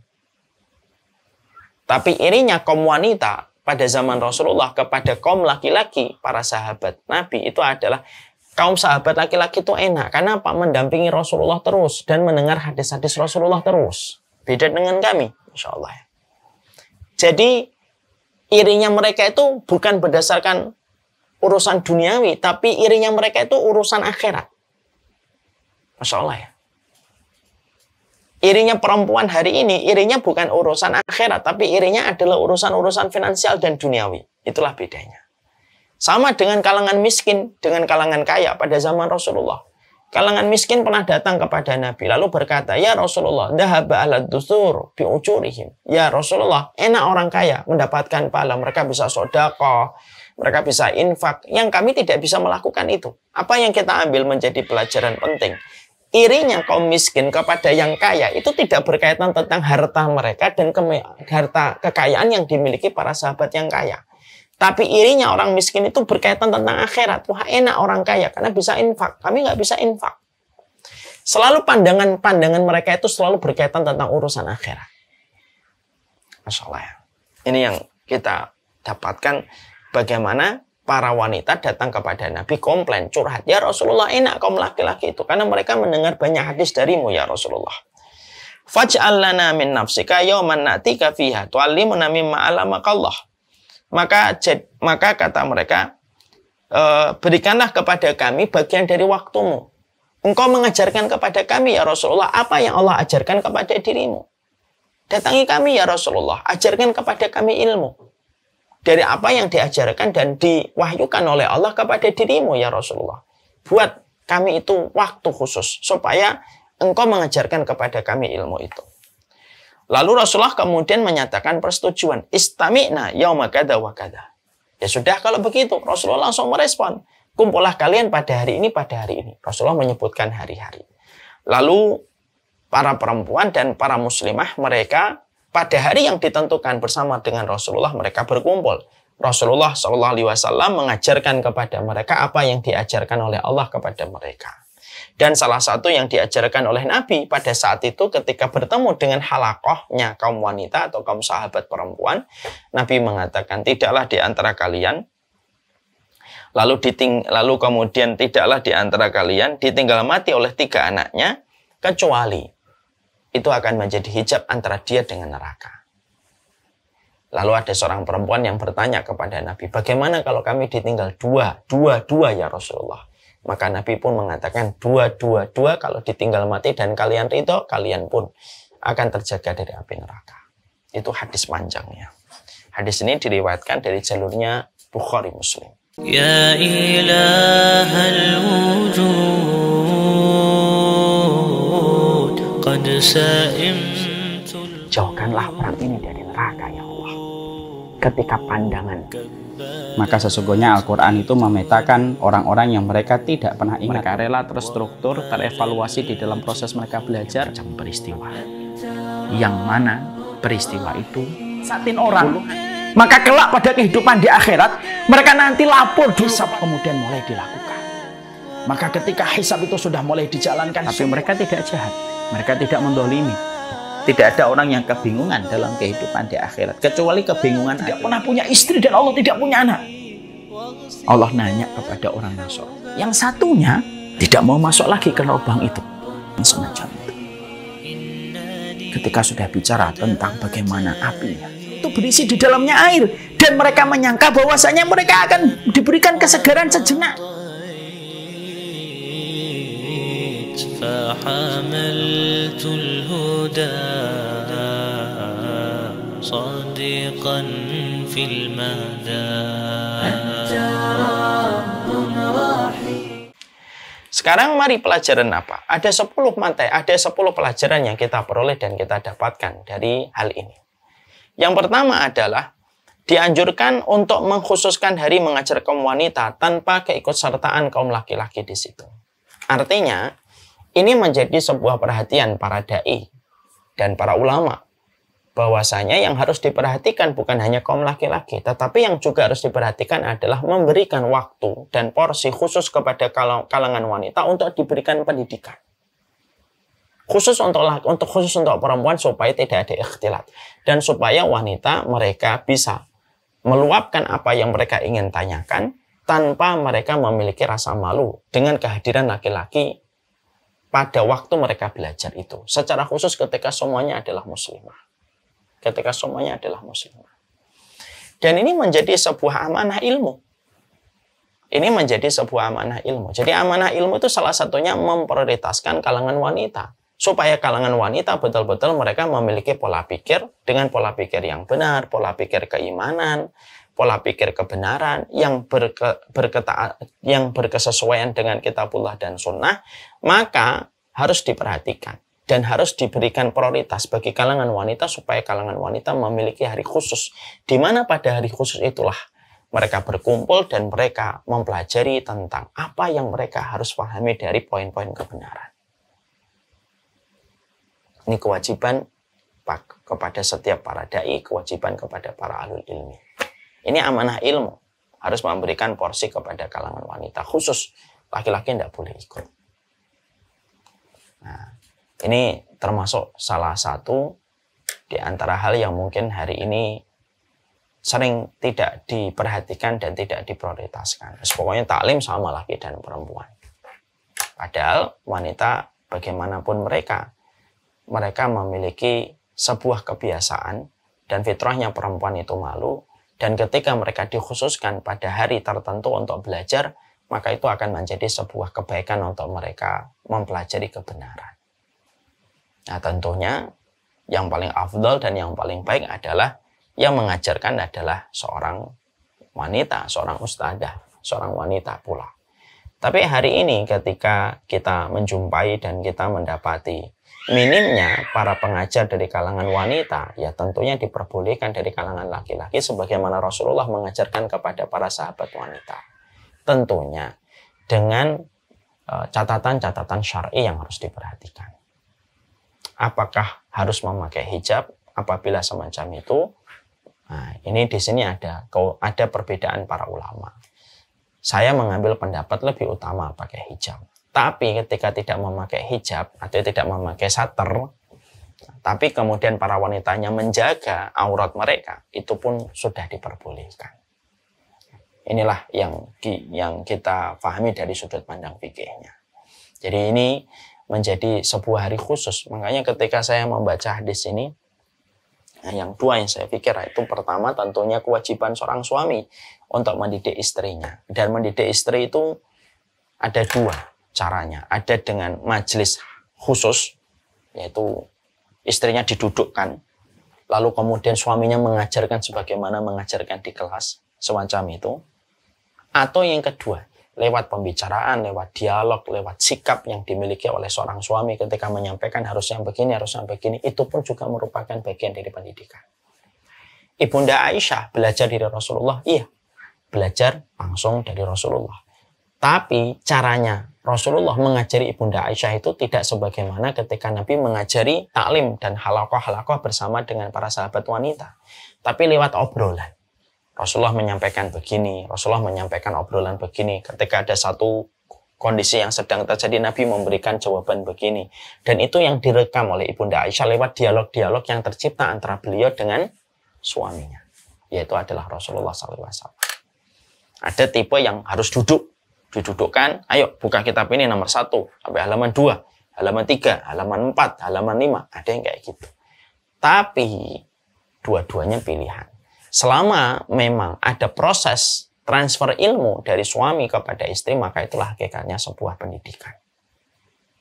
Tapi irinya kaum wanita pada zaman Rasulullah kepada kaum laki-laki para sahabat Nabi itu adalah kaum sahabat laki-laki itu enak. Karena apa? Mendampingi Rasulullah terus dan mendengar hadis-hadis Rasulullah terus. Beda dengan kami, insya Allah. Jadi irinya mereka itu bukan berdasarkan urusan duniawi, tapi irinya mereka itu urusan akhirat. Masya Allah ya. Irinya perempuan hari ini, irinya bukan urusan akhirat, tapi irinya adalah urusan-urusan finansial dan duniawi. Itulah bedanya. Sama dengan kalangan miskin, dengan kalangan kaya pada zaman Rasulullah. Kalangan miskin pernah datang kepada Nabi lalu berkata, "Ya Rasulullah, dahaba alad dusur bi ujurihim." Ya Rasulullah, enak orang kaya mendapatkan pahala, mereka bisa sodakoh, mereka bisa infak. Yang kami tidak bisa melakukan itu. Apa yang kita ambil menjadi pelajaran penting? Irinya kaum miskin kepada yang kaya itu tidak berkaitan tentang harta mereka dan harta kekayaan yang dimiliki para sahabat yang kaya tapi irinya orang miskin itu berkaitan tentang akhirat. Wah enak orang kaya karena bisa infak. Kami nggak bisa infak. Selalu pandangan-pandangan mereka itu selalu berkaitan tentang urusan akhirat. Masya ya. Ini yang kita dapatkan bagaimana para wanita datang kepada Nabi komplain, curhat. Ya Rasulullah enak kaum laki-laki itu. Karena mereka mendengar banyak hadis darimu ya Rasulullah. Faj'al lana min nafsika yawman na'tika fiha tu'allimuna mimma maka maka kata mereka e, berikanlah kepada kami bagian dari waktumu. Engkau mengajarkan kepada kami ya Rasulullah apa yang Allah ajarkan kepada dirimu. Datangi kami ya Rasulullah, ajarkan kepada kami ilmu. Dari apa yang diajarkan dan diwahyukan oleh Allah kepada dirimu ya Rasulullah. Buat kami itu waktu khusus supaya engkau mengajarkan kepada kami ilmu itu. Lalu Rasulullah kemudian menyatakan persetujuan. Istamina yauma kada wa kada. Ya sudah kalau begitu Rasulullah langsung merespon. Kumpullah kalian pada hari ini, pada hari ini. Rasulullah menyebutkan hari-hari. Lalu para perempuan dan para muslimah mereka pada hari yang ditentukan bersama dengan Rasulullah mereka berkumpul. Rasulullah saw mengajarkan kepada mereka apa yang diajarkan oleh Allah kepada mereka. Dan salah satu yang diajarkan oleh Nabi pada saat itu ketika bertemu dengan halakohnya kaum wanita atau kaum sahabat perempuan, Nabi mengatakan tidaklah di antara kalian lalu diting lalu kemudian tidaklah di antara kalian ditinggal mati oleh tiga anaknya kecuali itu akan menjadi hijab antara dia dengan neraka. Lalu ada seorang perempuan yang bertanya kepada Nabi, bagaimana kalau kami ditinggal dua, dua, dua ya Rasulullah? Maka Nabi pun mengatakan dua, dua, dua kalau ditinggal mati dan kalian ridho, kalian pun akan terjaga dari api neraka. Itu hadis panjangnya. Hadis ini diriwayatkan dari jalurnya Bukhari Muslim. Ya ilahal wujud Jauhkanlah orang ini dari neraka ya Allah Ketika pandangan maka sesungguhnya Al-Quran itu memetakan orang-orang yang mereka tidak pernah ingat. Mereka rela terstruktur, terevaluasi di dalam proses mereka belajar. Macam peristiwa. Yang mana peristiwa itu satin orang. Maka kelak pada kehidupan di akhirat, mereka nanti lapor dosa kemudian mulai dilakukan. Maka ketika hisab itu sudah mulai dijalankan. Tapi mereka tidak jahat. Mereka tidak mendolimi tidak ada orang yang kebingungan dalam kehidupan di akhirat. Kecuali kebingungan tidak pernah punya istri dan Allah tidak punya anak. Allah nanya kepada orang masuk. Yang satunya tidak mau masuk lagi ke lubang itu. Semacam itu. Ketika sudah bicara tentang bagaimana apinya. Itu berisi di dalamnya air. Dan mereka menyangka bahwasanya mereka akan diberikan kesegaran sejenak. حملت الهدى صادقا في المدى Sekarang mari pelajaran apa? Ada 10 materi, ada 10 pelajaran yang kita peroleh dan kita dapatkan dari hal ini. Yang pertama adalah dianjurkan untuk mengkhususkan hari mengajar kaum wanita tanpa keikutsertaan kaum laki-laki di situ. Artinya, ini menjadi sebuah perhatian para dai dan para ulama bahwasanya yang harus diperhatikan bukan hanya kaum laki-laki, tetapi yang juga harus diperhatikan adalah memberikan waktu dan porsi khusus kepada kalangan wanita untuk diberikan pendidikan. Khusus untuk untuk khusus untuk perempuan supaya tidak ada ikhtilat dan supaya wanita mereka bisa meluapkan apa yang mereka ingin tanyakan tanpa mereka memiliki rasa malu dengan kehadiran laki-laki pada waktu mereka belajar itu. Secara khusus ketika semuanya adalah muslimah. Ketika semuanya adalah muslimah. Dan ini menjadi sebuah amanah ilmu. Ini menjadi sebuah amanah ilmu. Jadi amanah ilmu itu salah satunya memprioritaskan kalangan wanita. Supaya kalangan wanita betul-betul mereka memiliki pola pikir dengan pola pikir yang benar, pola pikir keimanan, pola pikir kebenaran yang berke, berketa, yang berkesesuaian dengan kitabullah dan sunnah, maka harus diperhatikan dan harus diberikan prioritas bagi kalangan wanita supaya kalangan wanita memiliki hari khusus di mana pada hari khusus itulah mereka berkumpul dan mereka mempelajari tentang apa yang mereka harus pahami dari poin-poin kebenaran. Ini kewajiban kepada setiap para dai, kewajiban kepada para alul ilmi. Ini amanah ilmu. Harus memberikan porsi kepada kalangan wanita. Khusus laki-laki tidak boleh ikut. Nah, ini termasuk salah satu di antara hal yang mungkin hari ini sering tidak diperhatikan dan tidak diprioritaskan. Terus pokoknya taklim sama laki dan perempuan. Padahal wanita bagaimanapun mereka, mereka memiliki sebuah kebiasaan dan fitrahnya perempuan itu malu dan ketika mereka dikhususkan pada hari tertentu untuk belajar, maka itu akan menjadi sebuah kebaikan untuk mereka mempelajari kebenaran. Nah tentunya yang paling afdol dan yang paling baik adalah yang mengajarkan adalah seorang wanita, seorang ustadzah, seorang wanita pula. Tapi hari ini ketika kita menjumpai dan kita mendapati Minimnya para pengajar dari kalangan wanita, ya tentunya diperbolehkan dari kalangan laki-laki sebagaimana Rasulullah mengajarkan kepada para sahabat wanita. Tentunya dengan e, catatan-catatan syar'i yang harus diperhatikan. Apakah harus memakai hijab apabila semacam itu? Nah, ini di sini ada ada perbedaan para ulama. Saya mengambil pendapat lebih utama pakai hijab tapi ketika tidak memakai hijab atau tidak memakai sater, tapi kemudian para wanitanya menjaga aurat mereka, itu pun sudah diperbolehkan. Inilah yang yang kita pahami dari sudut pandang fikihnya. Jadi ini menjadi sebuah hari khusus. Makanya ketika saya membaca di sini yang dua yang saya pikir itu pertama tentunya kewajiban seorang suami untuk mendidik istrinya. Dan mendidik istri itu ada dua caranya. Ada dengan majelis khusus, yaitu istrinya didudukkan, lalu kemudian suaminya mengajarkan sebagaimana mengajarkan di kelas, semacam itu. Atau yang kedua, lewat pembicaraan, lewat dialog, lewat sikap yang dimiliki oleh seorang suami ketika menyampaikan harusnya begini, harusnya begini, itu pun juga merupakan bagian dari pendidikan. Ibunda Aisyah belajar dari Rasulullah, iya, belajar langsung dari Rasulullah. Tapi caranya Rasulullah mengajari Ibunda Aisyah itu tidak sebagaimana ketika Nabi mengajari taklim dan halakoh-halakoh bersama dengan para sahabat wanita. Tapi lewat obrolan. Rasulullah menyampaikan begini, Rasulullah menyampaikan obrolan begini. Ketika ada satu kondisi yang sedang terjadi Nabi memberikan jawaban begini dan itu yang direkam oleh Ibunda Aisyah lewat dialog-dialog yang tercipta antara beliau dengan suaminya yaitu adalah Rasulullah SAW ada tipe yang harus duduk didudukkan, ayo buka kitab ini nomor satu sampai halaman dua, halaman tiga, halaman empat, halaman lima, ada yang kayak gitu. Tapi dua-duanya pilihan. Selama memang ada proses transfer ilmu dari suami kepada istri, maka itulah hakikatnya sebuah pendidikan.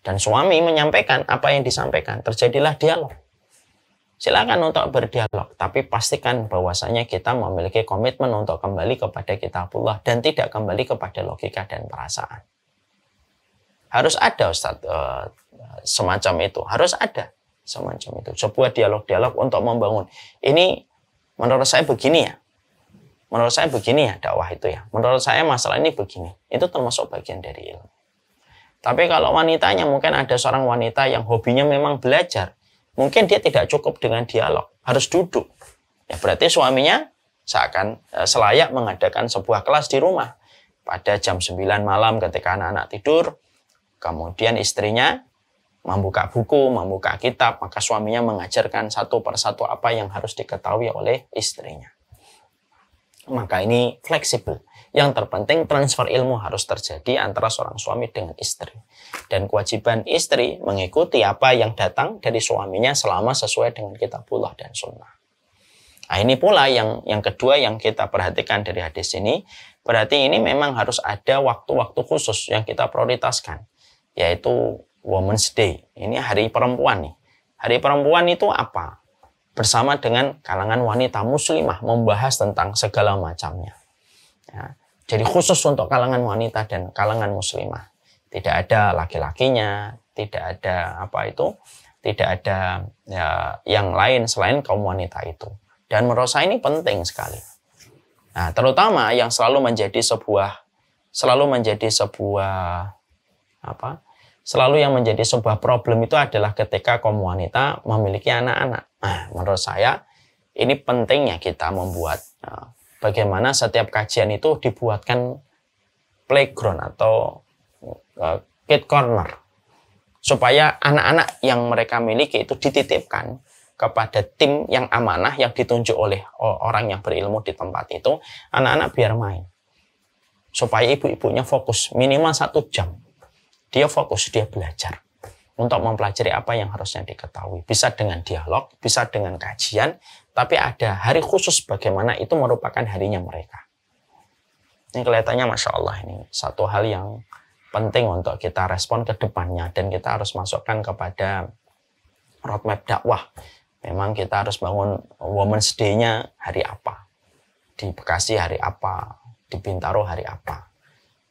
Dan suami menyampaikan apa yang disampaikan, terjadilah dialog. Silakan untuk berdialog, tapi pastikan bahwasanya kita memiliki komitmen untuk kembali kepada kitabullah dan tidak kembali kepada logika dan perasaan. Harus ada Ustaz eh, semacam itu, harus ada semacam itu. Sebuah dialog-dialog untuk membangun. Ini menurut saya begini ya. Menurut saya begini ya dakwah itu ya. Menurut saya masalah ini begini. Itu termasuk bagian dari ilmu. Tapi kalau wanitanya mungkin ada seorang wanita yang hobinya memang belajar mungkin dia tidak cukup dengan dialog, harus duduk. Ya, berarti suaminya seakan eh, selayak mengadakan sebuah kelas di rumah pada jam 9 malam ketika anak-anak tidur. Kemudian istrinya membuka buku, membuka kitab, maka suaminya mengajarkan satu persatu apa yang harus diketahui oleh istrinya. Maka ini fleksibel. Yang terpenting transfer ilmu harus terjadi antara seorang suami dengan istri. Dan kewajiban istri mengikuti apa yang datang dari suaminya selama sesuai dengan kitabullah dan sunnah. Nah, ini pula yang yang kedua yang kita perhatikan dari hadis ini, berarti ini memang harus ada waktu-waktu khusus yang kita prioritaskan, yaitu Women's Day. Ini hari perempuan nih. Hari perempuan itu apa? Bersama dengan kalangan wanita muslimah membahas tentang segala macamnya. Ya. Jadi khusus untuk kalangan wanita dan kalangan muslimah. Tidak ada laki-lakinya, tidak ada apa itu, tidak ada ya, yang lain selain kaum wanita itu. Dan menurut saya ini penting sekali. Nah, terutama yang selalu menjadi sebuah selalu menjadi sebuah apa? Selalu yang menjadi sebuah problem itu adalah ketika kaum wanita memiliki anak-anak. Nah, menurut saya ini pentingnya kita membuat ya, bagaimana setiap kajian itu dibuatkan playground atau uh, kid corner supaya anak-anak yang mereka miliki itu dititipkan kepada tim yang amanah yang ditunjuk oleh orang yang berilmu di tempat itu anak-anak biar main supaya ibu-ibunya fokus minimal satu jam dia fokus dia belajar untuk mempelajari apa yang harusnya diketahui bisa dengan dialog bisa dengan kajian tapi ada hari khusus bagaimana itu merupakan harinya mereka. Ini kelihatannya Masya Allah ini satu hal yang penting untuk kita respon ke depannya dan kita harus masukkan kepada roadmap dakwah. Memang kita harus bangun Women's Day-nya hari apa? Di Bekasi hari apa? Di Bintaro hari apa?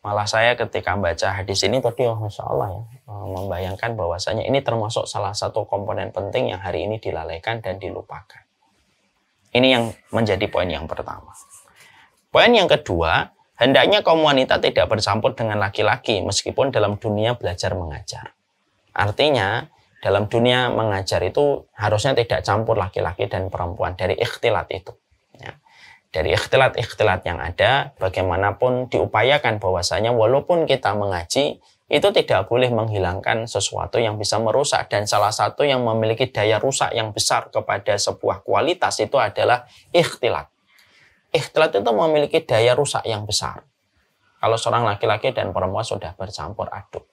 Malah saya ketika baca hadis ini tadi oh, Masya Allah ya, eh, membayangkan bahwasanya ini termasuk salah satu komponen penting yang hari ini dilalaikan dan dilupakan. Ini yang menjadi poin yang pertama. Poin yang kedua, hendaknya kaum wanita tidak bercampur dengan laki-laki meskipun dalam dunia belajar mengajar. Artinya, dalam dunia mengajar itu harusnya tidak campur laki-laki dan perempuan dari ikhtilat itu. Ya. Dari ikhtilat-ikhtilat yang ada, bagaimanapun diupayakan bahwasanya walaupun kita mengaji, itu tidak boleh menghilangkan sesuatu yang bisa merusak dan salah satu yang memiliki daya rusak yang besar kepada sebuah kualitas itu adalah ikhtilat. Ikhtilat itu memiliki daya rusak yang besar. Kalau seorang laki-laki dan perempuan sudah bercampur aduk.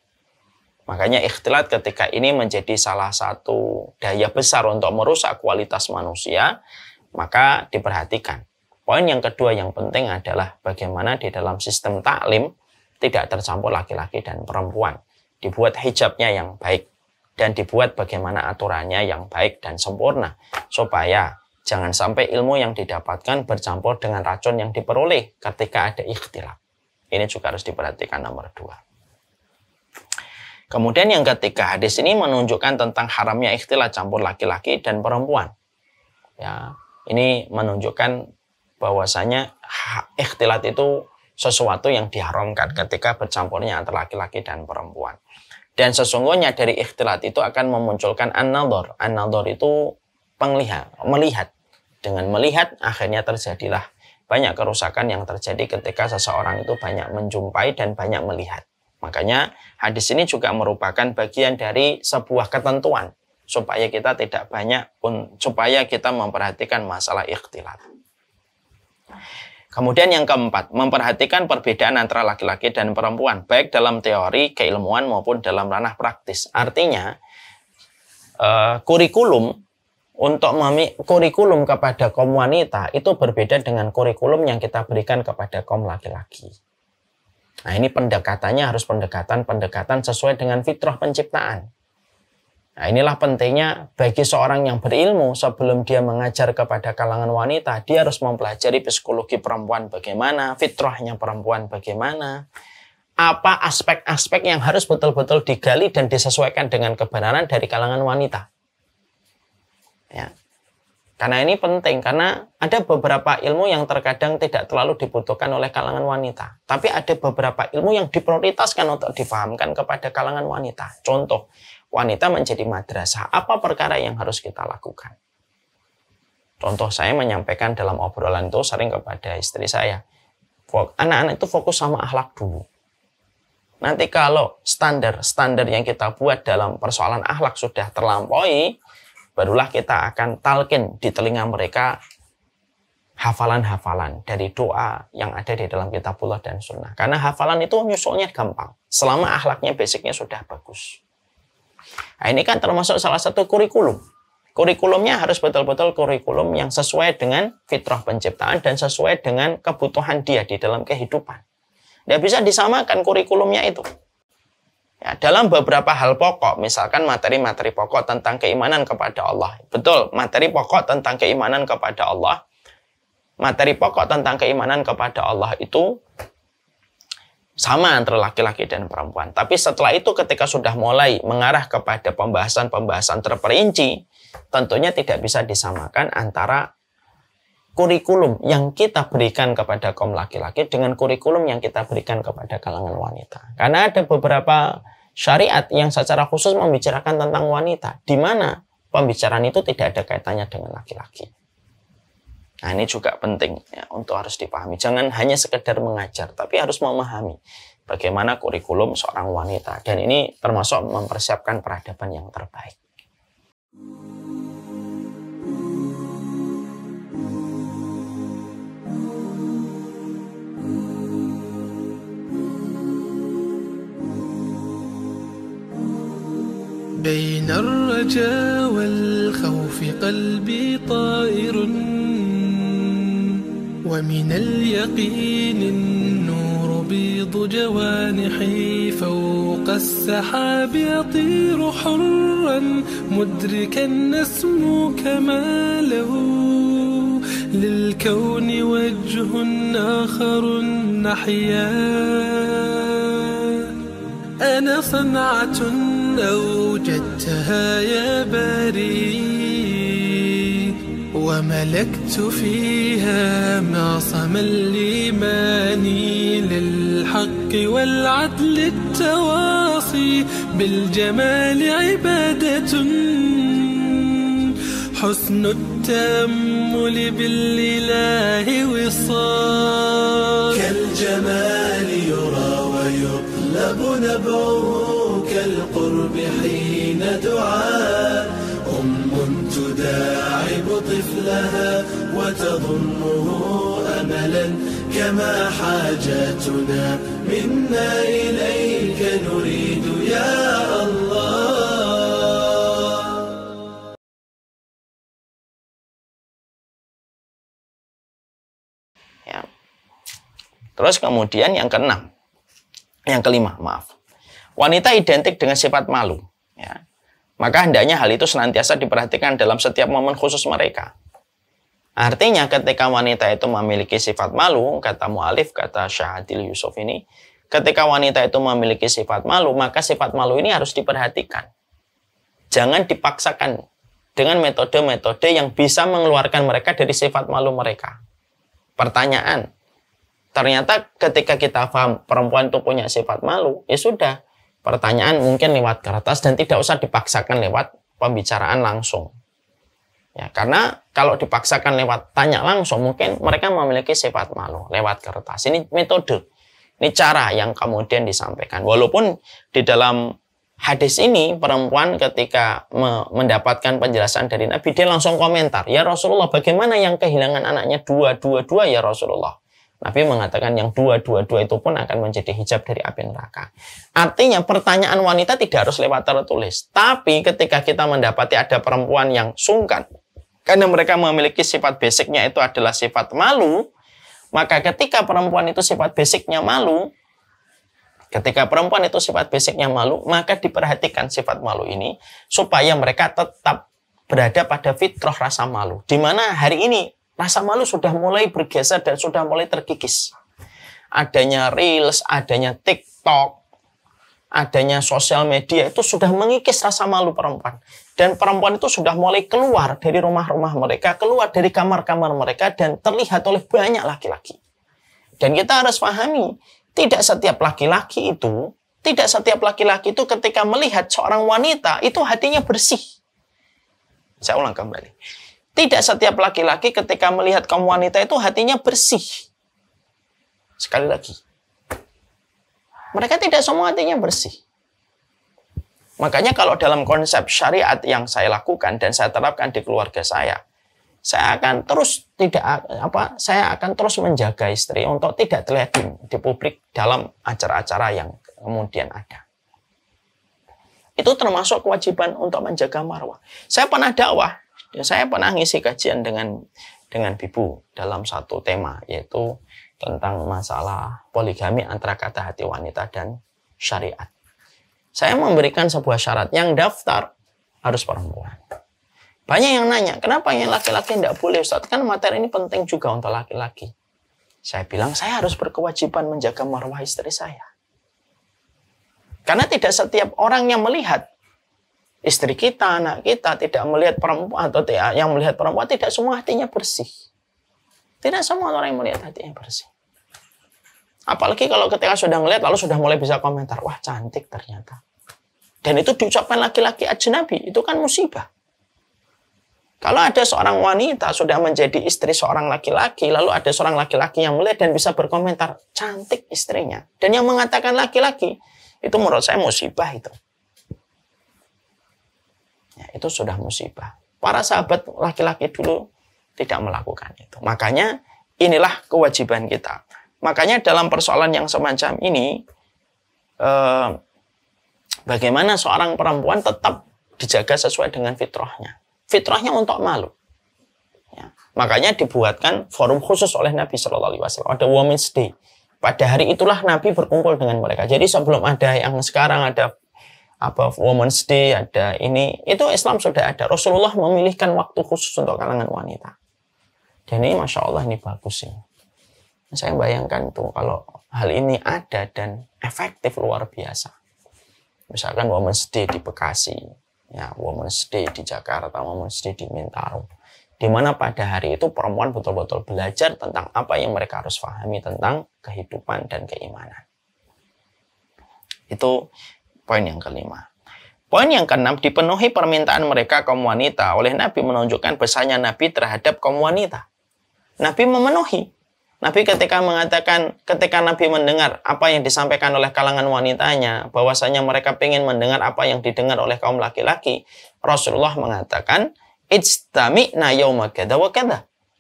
Makanya ikhtilat ketika ini menjadi salah satu daya besar untuk merusak kualitas manusia, maka diperhatikan. Poin yang kedua yang penting adalah bagaimana di dalam sistem taklim tidak tercampur laki-laki dan perempuan. Dibuat hijabnya yang baik dan dibuat bagaimana aturannya yang baik dan sempurna supaya jangan sampai ilmu yang didapatkan bercampur dengan racun yang diperoleh ketika ada ikhtilaf. Ini juga harus diperhatikan nomor dua. Kemudian yang ketiga, hadis ini menunjukkan tentang haramnya ikhtilat campur laki-laki dan perempuan. Ya, ini menunjukkan bahwasanya ikhtilat itu sesuatu yang diharamkan ketika bercampurnya antara laki-laki dan perempuan. Dan sesungguhnya dari ikhtilat itu akan memunculkan an-nadhar. an itu penglihat, melihat. Dengan melihat akhirnya terjadilah banyak kerusakan yang terjadi ketika seseorang itu banyak menjumpai dan banyak melihat. Makanya hadis ini juga merupakan bagian dari sebuah ketentuan supaya kita tidak banyak pun supaya kita memperhatikan masalah ikhtilat. Kemudian yang keempat, memperhatikan perbedaan antara laki-laki dan perempuan, baik dalam teori keilmuan maupun dalam ranah praktis. Artinya, eh, kurikulum untuk kurikulum kepada kaum wanita itu berbeda dengan kurikulum yang kita berikan kepada kaum laki-laki. Nah ini pendekatannya harus pendekatan-pendekatan sesuai dengan fitrah penciptaan. Nah, inilah pentingnya bagi seorang yang berilmu sebelum dia mengajar kepada kalangan wanita, dia harus mempelajari psikologi perempuan bagaimana, fitrahnya perempuan bagaimana, apa aspek-aspek yang harus betul-betul digali dan disesuaikan dengan kebenaran dari kalangan wanita. Ya. Karena ini penting, karena ada beberapa ilmu yang terkadang tidak terlalu dibutuhkan oleh kalangan wanita. Tapi ada beberapa ilmu yang diprioritaskan untuk difahamkan kepada kalangan wanita. Contoh, wanita menjadi madrasah, apa perkara yang harus kita lakukan? Contoh saya menyampaikan dalam obrolan itu sering kepada istri saya, anak-anak itu fokus sama akhlak dulu. Nanti kalau standar-standar yang kita buat dalam persoalan akhlak sudah terlampaui, barulah kita akan talkin di telinga mereka hafalan-hafalan dari doa yang ada di dalam kitabullah dan sunnah. Karena hafalan itu nyusulnya gampang. Selama akhlaknya basicnya sudah bagus. Nah, ini kan termasuk salah satu kurikulum. Kurikulumnya harus betul-betul kurikulum yang sesuai dengan fitrah penciptaan dan sesuai dengan kebutuhan dia di dalam kehidupan. Dia bisa disamakan kurikulumnya itu. Ya, dalam beberapa hal pokok, misalkan materi-materi pokok tentang keimanan kepada Allah. Betul, materi pokok tentang keimanan kepada Allah. Materi pokok tentang keimanan kepada Allah itu sama antara laki-laki dan perempuan. Tapi setelah itu ketika sudah mulai mengarah kepada pembahasan-pembahasan terperinci, tentunya tidak bisa disamakan antara kurikulum yang kita berikan kepada kaum laki-laki dengan kurikulum yang kita berikan kepada kalangan wanita. Karena ada beberapa syariat yang secara khusus membicarakan tentang wanita, di mana pembicaraan itu tidak ada kaitannya dengan laki-laki. Nah, ini juga penting ya, untuk harus dipahami. Jangan hanya sekedar mengajar, tapi harus memahami bagaimana kurikulum seorang wanita. Dan ini termasuk mempersiapkan peradaban yang terbaik. بين الرجاء والخوف قلبي طائر ومن اليقين النور بيض جوانحي فوق السحاب يطير حرا مدركا نسمو كماله للكون وجه آخر نحيا أنا صنعة أوجدتها يا باري وملكت فيها معصم الإيمان للحق والعدل التواصي بالجمال عبادة حسن التأمل بالإله وصال كالجمال يرى ويطلب نبعه كالقرب حين دعاه تداعب طفلها وتضمه أملا كما حاجاتنا منا إليك نريد يا Ya. Terus kemudian yang keenam, yang kelima, maaf. Wanita identik dengan sifat malu. Ya. Maka hendaknya hal itu senantiasa diperhatikan dalam setiap momen khusus mereka. Artinya ketika wanita itu memiliki sifat malu, kata mu'alif, kata Syahadil Yusuf ini, ketika wanita itu memiliki sifat malu, maka sifat malu ini harus diperhatikan. Jangan dipaksakan dengan metode-metode yang bisa mengeluarkan mereka dari sifat malu mereka. Pertanyaan, ternyata ketika kita paham perempuan itu punya sifat malu, ya sudah, Pertanyaan mungkin lewat kertas dan tidak usah dipaksakan lewat pembicaraan langsung. Ya, karena kalau dipaksakan lewat tanya langsung mungkin mereka memiliki sifat malu lewat kertas. Ini metode. Ini cara yang kemudian disampaikan. Walaupun di dalam hadis ini perempuan ketika mendapatkan penjelasan dari Nabi dia langsung komentar, "Ya Rasulullah, bagaimana yang kehilangan anaknya dua, dua, dua ya Rasulullah?" Nabi mengatakan yang dua, dua, dua itu pun akan menjadi hijab dari api neraka. Artinya pertanyaan wanita tidak harus lewat tertulis. Tapi ketika kita mendapati ada perempuan yang sungkan, karena mereka memiliki sifat basicnya itu adalah sifat malu, maka ketika perempuan itu sifat basicnya malu, ketika perempuan itu sifat basicnya malu, maka diperhatikan sifat malu ini supaya mereka tetap berada pada fitrah rasa malu. Di mana hari ini Rasa malu sudah mulai bergeser dan sudah mulai terkikis. Adanya Reels, adanya TikTok, adanya sosial media itu sudah mengikis rasa malu perempuan. Dan perempuan itu sudah mulai keluar dari rumah-rumah mereka, keluar dari kamar-kamar mereka, dan terlihat oleh banyak laki-laki. Dan kita harus pahami, tidak setiap laki-laki itu, tidak setiap laki-laki itu ketika melihat seorang wanita, itu hatinya bersih. Saya ulang kembali tidak setiap laki-laki ketika melihat kaum wanita itu hatinya bersih. Sekali lagi. Mereka tidak semua hatinya bersih. Makanya kalau dalam konsep syariat yang saya lakukan dan saya terapkan di keluarga saya, saya akan terus tidak apa, saya akan terus menjaga istri untuk tidak terlihat di publik dalam acara-acara yang kemudian ada. Itu termasuk kewajiban untuk menjaga marwah. Saya pernah dakwah dan ya, saya pernah ngisi kajian dengan dengan Bibu dalam satu tema yaitu tentang masalah poligami antara kata hati wanita dan syariat. Saya memberikan sebuah syarat yang daftar harus perempuan. Banyak yang nanya, kenapa yang laki-laki tidak boleh Ustaz? Kan materi ini penting juga untuk laki-laki. Saya bilang, saya harus berkewajiban menjaga marwah istri saya. Karena tidak setiap orang yang melihat istri kita, anak kita tidak melihat perempuan atau yang melihat perempuan tidak semua hatinya bersih. Tidak semua orang yang melihat hatinya bersih. Apalagi kalau ketika sudah melihat lalu sudah mulai bisa komentar, wah cantik ternyata. Dan itu diucapkan laki-laki aja nabi itu kan musibah. Kalau ada seorang wanita sudah menjadi istri seorang laki-laki, lalu ada seorang laki-laki yang melihat dan bisa berkomentar, cantik istrinya. Dan yang mengatakan laki-laki, itu menurut saya musibah itu. Ya, itu sudah musibah. Para sahabat laki-laki dulu tidak melakukan itu. Makanya inilah kewajiban kita. Makanya dalam persoalan yang semacam ini, eh, bagaimana seorang perempuan tetap dijaga sesuai dengan fitrahnya. Fitrahnya untuk malu. Ya. Makanya dibuatkan forum khusus oleh Nabi Shallallahu Alaihi Wasallam. Ada Women's Day. Pada hari itulah Nabi berkumpul dengan mereka. Jadi sebelum ada yang sekarang ada apa Women's Day, ada ini. Itu Islam sudah ada. Rasulullah memilihkan waktu khusus untuk kalangan wanita. Dan ini Masya Allah ini bagus ini. Saya bayangkan tuh kalau hal ini ada dan efektif luar biasa. Misalkan Women's Day di Bekasi, ya Women's Day di Jakarta, Women's Day di Mintaro Di mana pada hari itu perempuan betul-betul belajar tentang apa yang mereka harus pahami tentang kehidupan dan keimanan. Itu Poin yang kelima. Poin yang keenam, dipenuhi permintaan mereka kaum wanita oleh Nabi menunjukkan besarnya Nabi terhadap kaum wanita. Nabi memenuhi. Nabi ketika mengatakan, ketika Nabi mendengar apa yang disampaikan oleh kalangan wanitanya, bahwasanya mereka ingin mendengar apa yang didengar oleh kaum laki-laki, Rasulullah mengatakan, it's yawma kada wa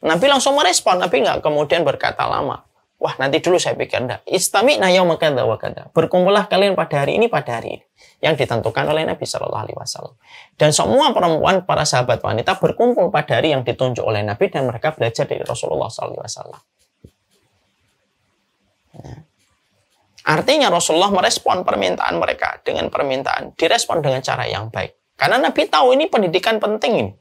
Nabi langsung merespon, Nabi nggak kemudian berkata lama. Wah, nanti dulu saya pikir. Enggak. Istamina yaum kada wa kada. Berkumpullah kalian pada hari ini, pada hari ini. Yang ditentukan oleh Nabi Shallallahu Alaihi Wasallam. Dan semua perempuan, para sahabat wanita berkumpul pada hari yang ditunjuk oleh Nabi dan mereka belajar dari Rasulullah Shallallahu Alaihi Wasallam. Nah, artinya Rasulullah merespon permintaan mereka dengan permintaan, direspon dengan cara yang baik. Karena Nabi tahu ini pendidikan penting ini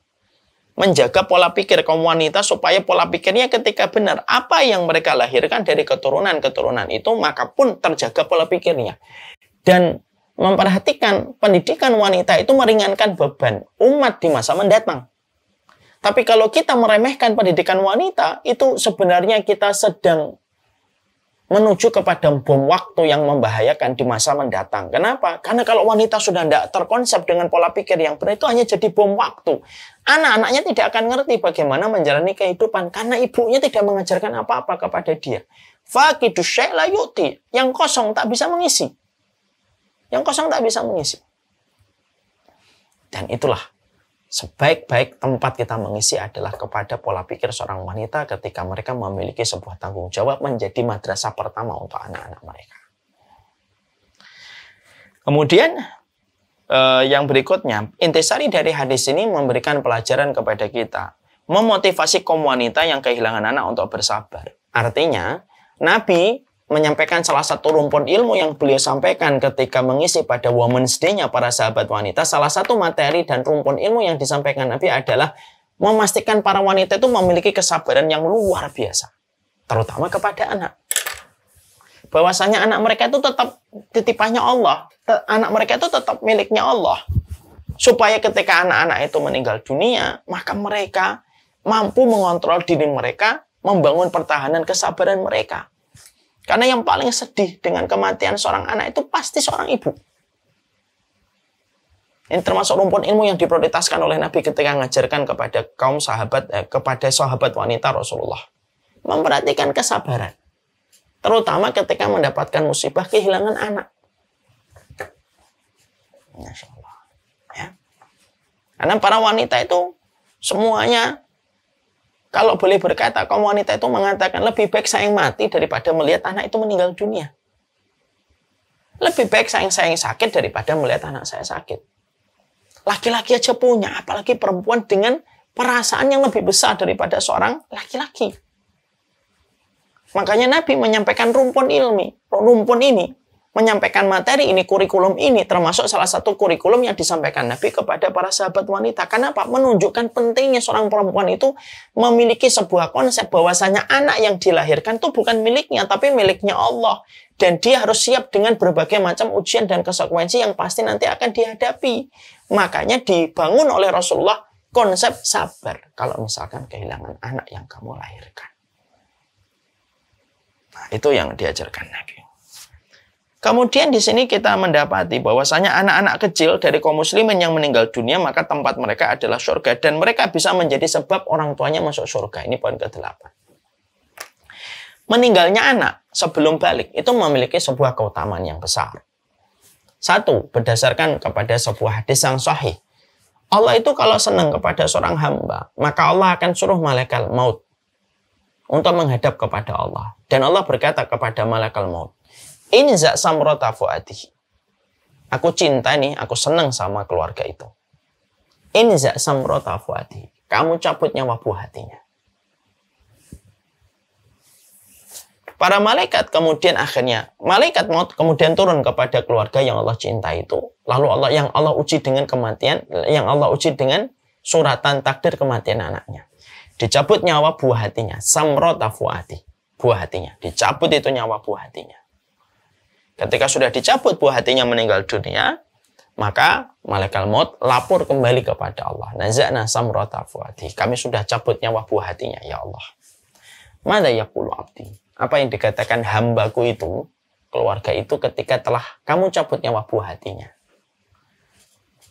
menjaga pola pikir kaum wanita supaya pola pikirnya ketika benar apa yang mereka lahirkan dari keturunan-keturunan itu maka pun terjaga pola pikirnya dan memperhatikan pendidikan wanita itu meringankan beban umat di masa mendatang. Tapi kalau kita meremehkan pendidikan wanita itu sebenarnya kita sedang menuju kepada bom waktu yang membahayakan di masa mendatang. Kenapa? Karena kalau wanita sudah tidak terkonsep dengan pola pikir yang benar itu hanya jadi bom waktu. Anak-anaknya tidak akan ngerti bagaimana menjalani kehidupan karena ibunya tidak mengajarkan apa-apa kepada dia. Fakidu yuti. Yang kosong tak bisa mengisi. Yang kosong tak bisa mengisi. Dan itulah sebaik-baik tempat kita mengisi adalah kepada pola pikir seorang wanita ketika mereka memiliki sebuah tanggung jawab menjadi madrasah pertama untuk anak-anak mereka. Kemudian eh, yang berikutnya, intisari dari hadis ini memberikan pelajaran kepada kita, memotivasi kaum wanita yang kehilangan anak untuk bersabar. Artinya, Nabi menyampaikan salah satu rumpun ilmu yang beliau sampaikan ketika mengisi pada Women's Day-nya para sahabat wanita, salah satu materi dan rumpun ilmu yang disampaikan Nabi adalah memastikan para wanita itu memiliki kesabaran yang luar biasa, terutama kepada anak. Bahwasanya anak mereka itu tetap titipannya Allah, anak mereka itu tetap miliknya Allah. Supaya ketika anak-anak itu meninggal dunia, maka mereka mampu mengontrol diri mereka, membangun pertahanan kesabaran mereka. Karena yang paling sedih dengan kematian seorang anak itu pasti seorang ibu. Ini termasuk rumpun ilmu yang diprioritaskan oleh Nabi ketika mengajarkan kepada kaum sahabat, eh, kepada sahabat wanita Rasulullah. Memperhatikan kesabaran. Terutama ketika mendapatkan musibah kehilangan anak. Ya. Karena para wanita itu semuanya kalau boleh berkata, kaum wanita itu mengatakan lebih baik sayang mati daripada melihat anak itu meninggal dunia. Lebih baik sayang-sayang sakit daripada melihat anak saya sakit. Laki-laki aja punya, apalagi perempuan dengan perasaan yang lebih besar daripada seorang laki-laki. Makanya Nabi menyampaikan rumpun ilmi, rumpun ini menyampaikan materi ini, kurikulum ini, termasuk salah satu kurikulum yang disampaikan Nabi kepada para sahabat wanita. Kenapa? Menunjukkan pentingnya seorang perempuan itu memiliki sebuah konsep bahwasanya anak yang dilahirkan itu bukan miliknya, tapi miliknya Allah. Dan dia harus siap dengan berbagai macam ujian dan konsekuensi yang pasti nanti akan dihadapi. Makanya dibangun oleh Rasulullah konsep sabar kalau misalkan kehilangan anak yang kamu lahirkan. Nah, itu yang diajarkan Nabi. Kemudian di sini kita mendapati bahwasanya anak-anak kecil dari kaum muslimin yang meninggal dunia maka tempat mereka adalah surga dan mereka bisa menjadi sebab orang tuanya masuk surga. Ini poin ke-8. Meninggalnya anak sebelum balik itu memiliki sebuah keutamaan yang besar. Satu, berdasarkan kepada sebuah hadis yang sahih. Allah itu kalau senang kepada seorang hamba, maka Allah akan suruh malaikat maut untuk menghadap kepada Allah. Dan Allah berkata kepada malaikat maut, Inza samrota fuadihi. Aku cinta nih, aku senang sama keluarga itu. Inza samrota fuadihi. Kamu cabut nyawa buah hatinya. Para malaikat kemudian akhirnya malaikat maut kemudian turun kepada keluarga yang Allah cinta itu. Lalu Allah yang Allah uji dengan kematian, yang Allah uji dengan suratan takdir kematian anaknya. Dicabut nyawa buah hatinya, samrota buah hatinya. Dicabut itu nyawa buah hatinya. Ketika sudah dicabut buah hatinya meninggal dunia, maka malaikat maut lapor kembali kepada Allah. Nazana samrata fuati. Kami sudah cabut nyawa buah hatinya, ya Allah. Mada yaqulu abdi? Apa yang dikatakan hambaku itu, keluarga itu ketika telah kamu cabut nyawa buah hatinya.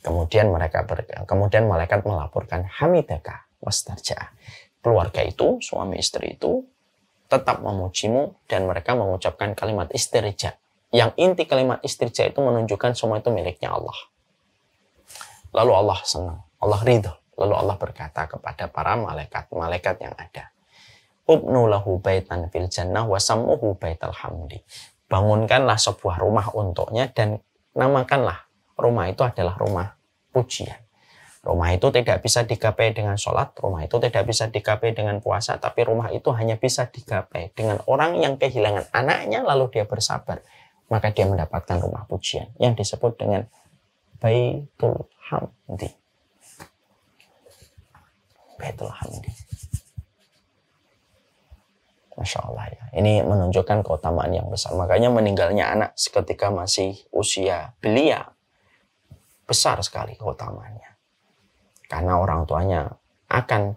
Kemudian mereka ber, kemudian malaikat melaporkan hamidaka wastarja. Keluarga itu, suami istri itu tetap memujimu dan mereka mengucapkan kalimat istirja yang inti kalimat istirja itu menunjukkan semua itu miliknya Allah. Lalu Allah senang, Allah ridho. Lalu Allah berkata kepada para malaikat-malaikat yang ada. Ubnulahu baitan fil jannah wa sammuhu baital hamdi. Bangunkanlah sebuah rumah untuknya dan namakanlah rumah itu adalah rumah pujian. Rumah itu tidak bisa digapai dengan sholat, rumah itu tidak bisa digapai dengan puasa, tapi rumah itu hanya bisa digapai dengan orang yang kehilangan anaknya lalu dia bersabar maka dia mendapatkan rumah pujian yang disebut dengan Baitul Hamdi. Baitul Hamdi. Masya Allah ya. Ini menunjukkan keutamaan yang besar. Makanya meninggalnya anak seketika masih usia belia. Besar sekali keutamanya Karena orang tuanya akan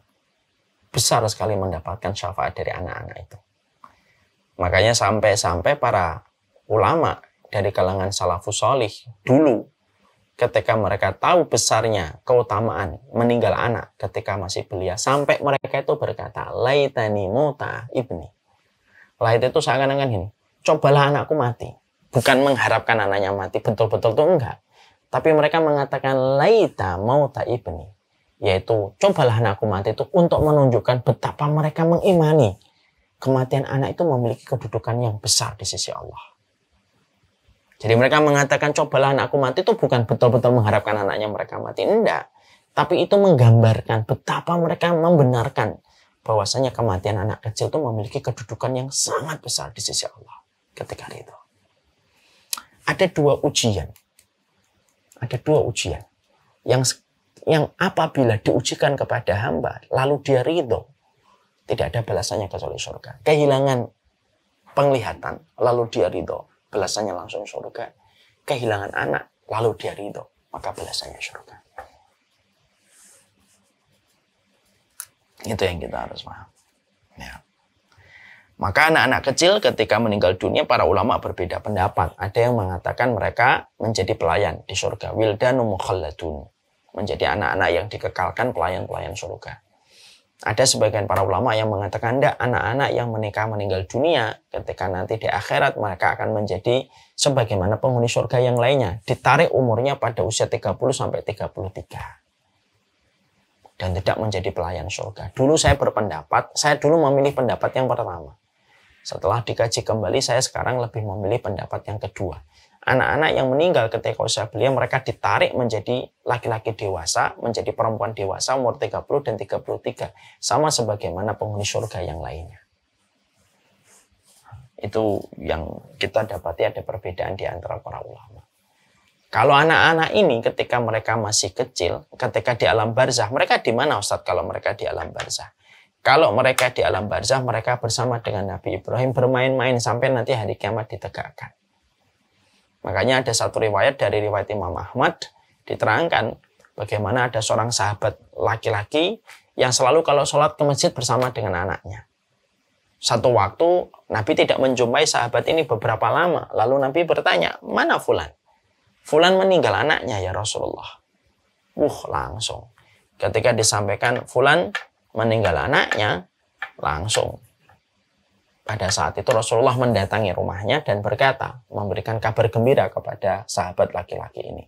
besar sekali mendapatkan syafaat dari anak-anak itu. Makanya sampai-sampai para ulama dari kalangan salafus dulu ketika mereka tahu besarnya keutamaan meninggal anak ketika masih belia sampai mereka itu berkata laitani mota ibni lait itu seakan-akan ini cobalah anakku mati bukan mengharapkan anaknya mati betul-betul tuh enggak tapi mereka mengatakan laita mauta ibni yaitu cobalah anakku mati itu untuk menunjukkan betapa mereka mengimani kematian anak itu memiliki kedudukan yang besar di sisi Allah jadi mereka mengatakan cobalah anakku mati itu bukan betul-betul mengharapkan anaknya mereka mati. Enggak. Tapi itu menggambarkan betapa mereka membenarkan bahwasanya kematian anak kecil itu memiliki kedudukan yang sangat besar di sisi Allah ketika itu. Ada dua ujian. Ada dua ujian. Yang yang apabila diujikan kepada hamba, lalu dia ridho, tidak ada balasannya kecuali surga. Kehilangan penglihatan, lalu dia ridho, belasannya langsung surga. Kehilangan anak, lalu dia ridho, maka belasannya surga. Itu yang kita harus paham. Ya. Maka anak-anak kecil ketika meninggal dunia para ulama berbeda pendapat. Ada yang mengatakan mereka menjadi pelayan di surga. Wildanu mukhalladun. Menjadi anak-anak yang dikekalkan pelayan-pelayan surga. Ada sebagian para ulama yang mengatakan tidak anak-anak yang menikah meninggal dunia ketika nanti di akhirat mereka akan menjadi sebagaimana penghuni surga yang lainnya. Ditarik umurnya pada usia 30 sampai 33. Dan tidak menjadi pelayan surga. Dulu saya berpendapat, saya dulu memilih pendapat yang pertama. Setelah dikaji kembali, saya sekarang lebih memilih pendapat yang kedua anak-anak yang meninggal ketika usia belia mereka ditarik menjadi laki-laki dewasa, menjadi perempuan dewasa umur 30 dan 33, sama sebagaimana penghuni surga yang lainnya. Itu yang kita dapati ada perbedaan di antara para ulama. Kalau anak-anak ini ketika mereka masih kecil, ketika di alam barzah, mereka di mana Ustadz kalau mereka di alam barzah? Kalau mereka di alam barzah, mereka bersama dengan Nabi Ibrahim bermain-main sampai nanti hari kiamat ditegakkan. Makanya ada satu riwayat dari riwayat Imam Ahmad diterangkan bagaimana ada seorang sahabat laki-laki yang selalu kalau sholat ke masjid bersama dengan anaknya. Satu waktu Nabi tidak menjumpai sahabat ini beberapa lama. Lalu Nabi bertanya, mana Fulan? Fulan meninggal anaknya ya Rasulullah. Wuh langsung. Ketika disampaikan Fulan meninggal anaknya, langsung pada saat itu Rasulullah mendatangi rumahnya dan berkata, memberikan kabar gembira kepada sahabat laki-laki ini.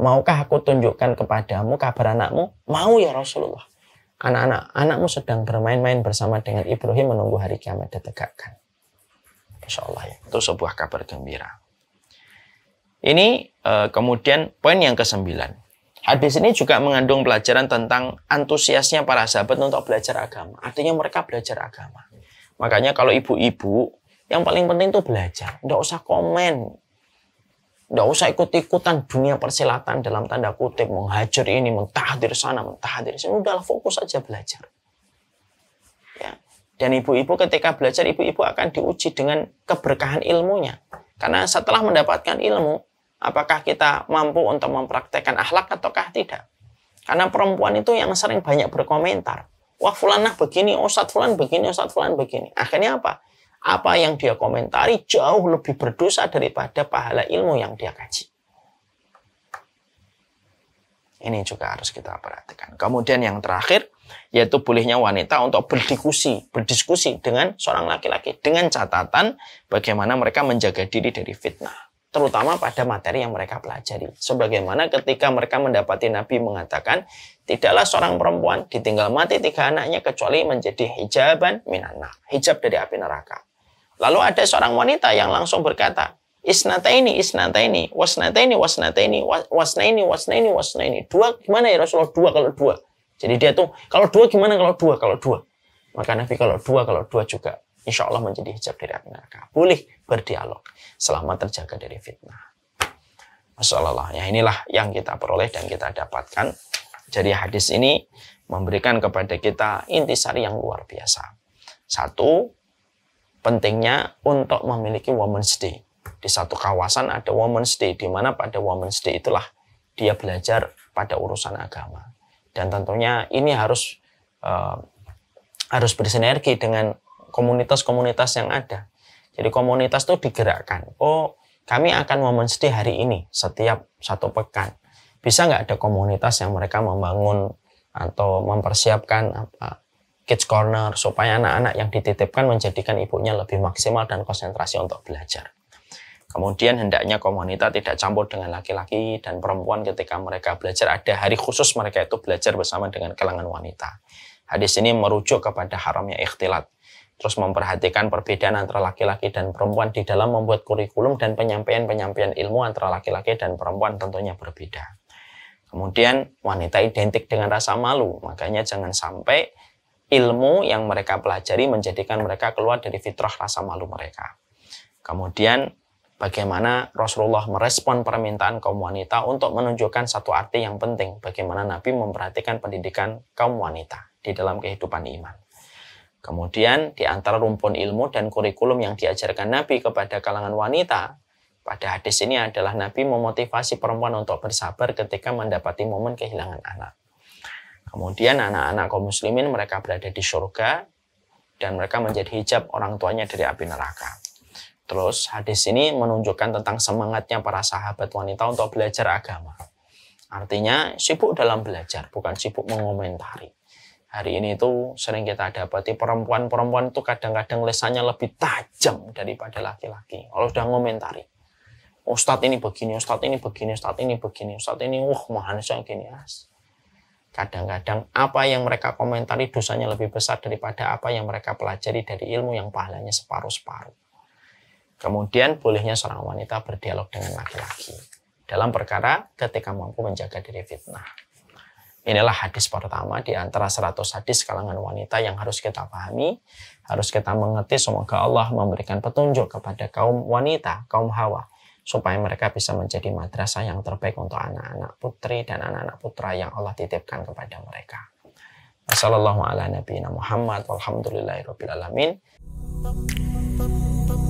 Maukah aku tunjukkan kepadamu kabar anakmu? Mau ya Rasulullah. Anak-anak, anakmu sedang bermain-main bersama dengan Ibrahim menunggu hari kiamat ditegakkan. Insya Allah ya, itu sebuah kabar gembira. Ini eh, kemudian poin yang kesembilan. Hadis ini juga mengandung pelajaran tentang antusiasnya para sahabat untuk belajar agama. Artinya mereka belajar agama Makanya kalau ibu-ibu, yang paling penting itu belajar. Nggak usah komen. Nggak usah ikut-ikutan dunia persilatan dalam tanda kutip. Menghajar ini, mentahdir sana, mentahdir sini. udah fokus aja belajar. Ya. Dan ibu-ibu ketika belajar, ibu-ibu akan diuji dengan keberkahan ilmunya. Karena setelah mendapatkan ilmu, apakah kita mampu untuk mempraktekkan akhlak ataukah tidak. Karena perempuan itu yang sering banyak berkomentar. Wah nah begini, oh, Ustadz fulan begini, Ustadz fulan begini. Akhirnya apa? Apa yang dia komentari jauh lebih berdosa daripada pahala ilmu yang dia kaji. Ini juga harus kita perhatikan. Kemudian yang terakhir, yaitu bolehnya wanita untuk berdiskusi, berdiskusi dengan seorang laki-laki dengan catatan bagaimana mereka menjaga diri dari fitnah, terutama pada materi yang mereka pelajari. Sebagaimana ketika mereka mendapati Nabi mengatakan, Tidaklah seorang perempuan ditinggal mati tiga anaknya kecuali menjadi hijaban minanak hijab dari api neraka. Lalu ada seorang wanita yang langsung berkata, isnata isnata ini ini ini wasnata wasnata isnataini, isnataini, ini wasnataini, ini wasnaini, ini Dua gimana ya Rasulullah? Dua kalau dua. Jadi dia tuh, kalau dua gimana kalau dua? Kalau dua. Maka Nabi kalau dua, kalau dua juga. Insya Allah menjadi hijab dari api neraka. Boleh berdialog selama terjaga dari fitnah. Masalah. Ya inilah yang kita peroleh dan kita dapatkan. Jadi hadis ini memberikan kepada kita intisari yang luar biasa. Satu, pentingnya untuk memiliki Women's Day. Di satu kawasan ada Women's Day, di mana pada Women's Day itulah dia belajar pada urusan agama. Dan tentunya ini harus uh, harus bersinergi dengan komunitas-komunitas yang ada. Jadi komunitas itu digerakkan. Oh, kami akan Women's Day hari ini setiap satu pekan bisa nggak ada komunitas yang mereka membangun atau mempersiapkan apa kids corner supaya anak-anak yang dititipkan menjadikan ibunya lebih maksimal dan konsentrasi untuk belajar. Kemudian hendaknya komunitas tidak campur dengan laki-laki dan perempuan ketika mereka belajar. Ada hari khusus mereka itu belajar bersama dengan kalangan wanita. Hadis ini merujuk kepada haramnya ikhtilat. Terus memperhatikan perbedaan antara laki-laki dan perempuan di dalam membuat kurikulum dan penyampaian-penyampaian ilmu antara laki-laki dan perempuan tentunya berbeda. Kemudian wanita identik dengan rasa malu, makanya jangan sampai ilmu yang mereka pelajari menjadikan mereka keluar dari fitrah rasa malu mereka. Kemudian bagaimana Rasulullah merespon permintaan kaum wanita untuk menunjukkan satu arti yang penting, bagaimana Nabi memperhatikan pendidikan kaum wanita di dalam kehidupan iman. Kemudian di antara rumpun ilmu dan kurikulum yang diajarkan Nabi kepada kalangan wanita pada hadis ini adalah Nabi memotivasi perempuan untuk bersabar ketika mendapati momen kehilangan anak. Kemudian anak-anak kaum muslimin mereka berada di surga dan mereka menjadi hijab orang tuanya dari api neraka. Terus hadis ini menunjukkan tentang semangatnya para sahabat wanita untuk belajar agama. Artinya sibuk dalam belajar, bukan sibuk mengomentari. Hari ini itu sering kita dapati perempuan-perempuan itu kadang-kadang lesannya lebih tajam daripada laki-laki. Kalau sudah ngomentari Ustadz ini begini, Ustadz ini begini, Ustadz ini begini, Ustadz ini, wah mahanis yang gini. Kadang-kadang apa yang mereka komentari dosanya lebih besar daripada apa yang mereka pelajari dari ilmu yang pahalanya separuh-separuh. Kemudian bolehnya seorang wanita berdialog dengan laki-laki dalam perkara ketika mampu menjaga diri fitnah. Inilah hadis pertama di antara 100 hadis kalangan wanita yang harus kita pahami, harus kita mengerti semoga Allah memberikan petunjuk kepada kaum wanita, kaum hawa supaya mereka bisa menjadi madrasah yang terbaik untuk anak-anak putri dan anak-anak putra yang Allah titipkan kepada mereka. Wassalamualaikum warahmatullahi wabarakatuh.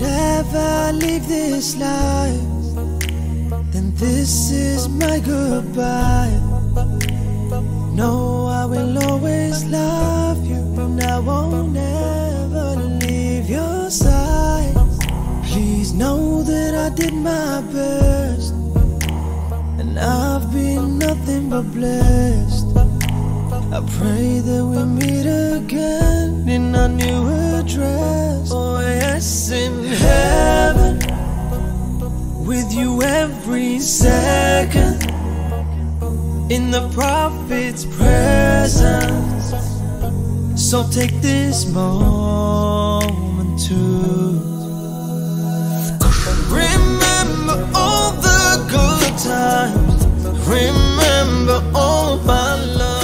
never leave this life, then this is my goodbye. No, I will always love you, and I won't ever leave your side. Please know that I did my best, and I've been nothing but blessed. I pray that we meet again in our new address. Oh, yes, in heaven, with you every second, in the prophet's presence. So take this moment to remember all the good times, remember all my love.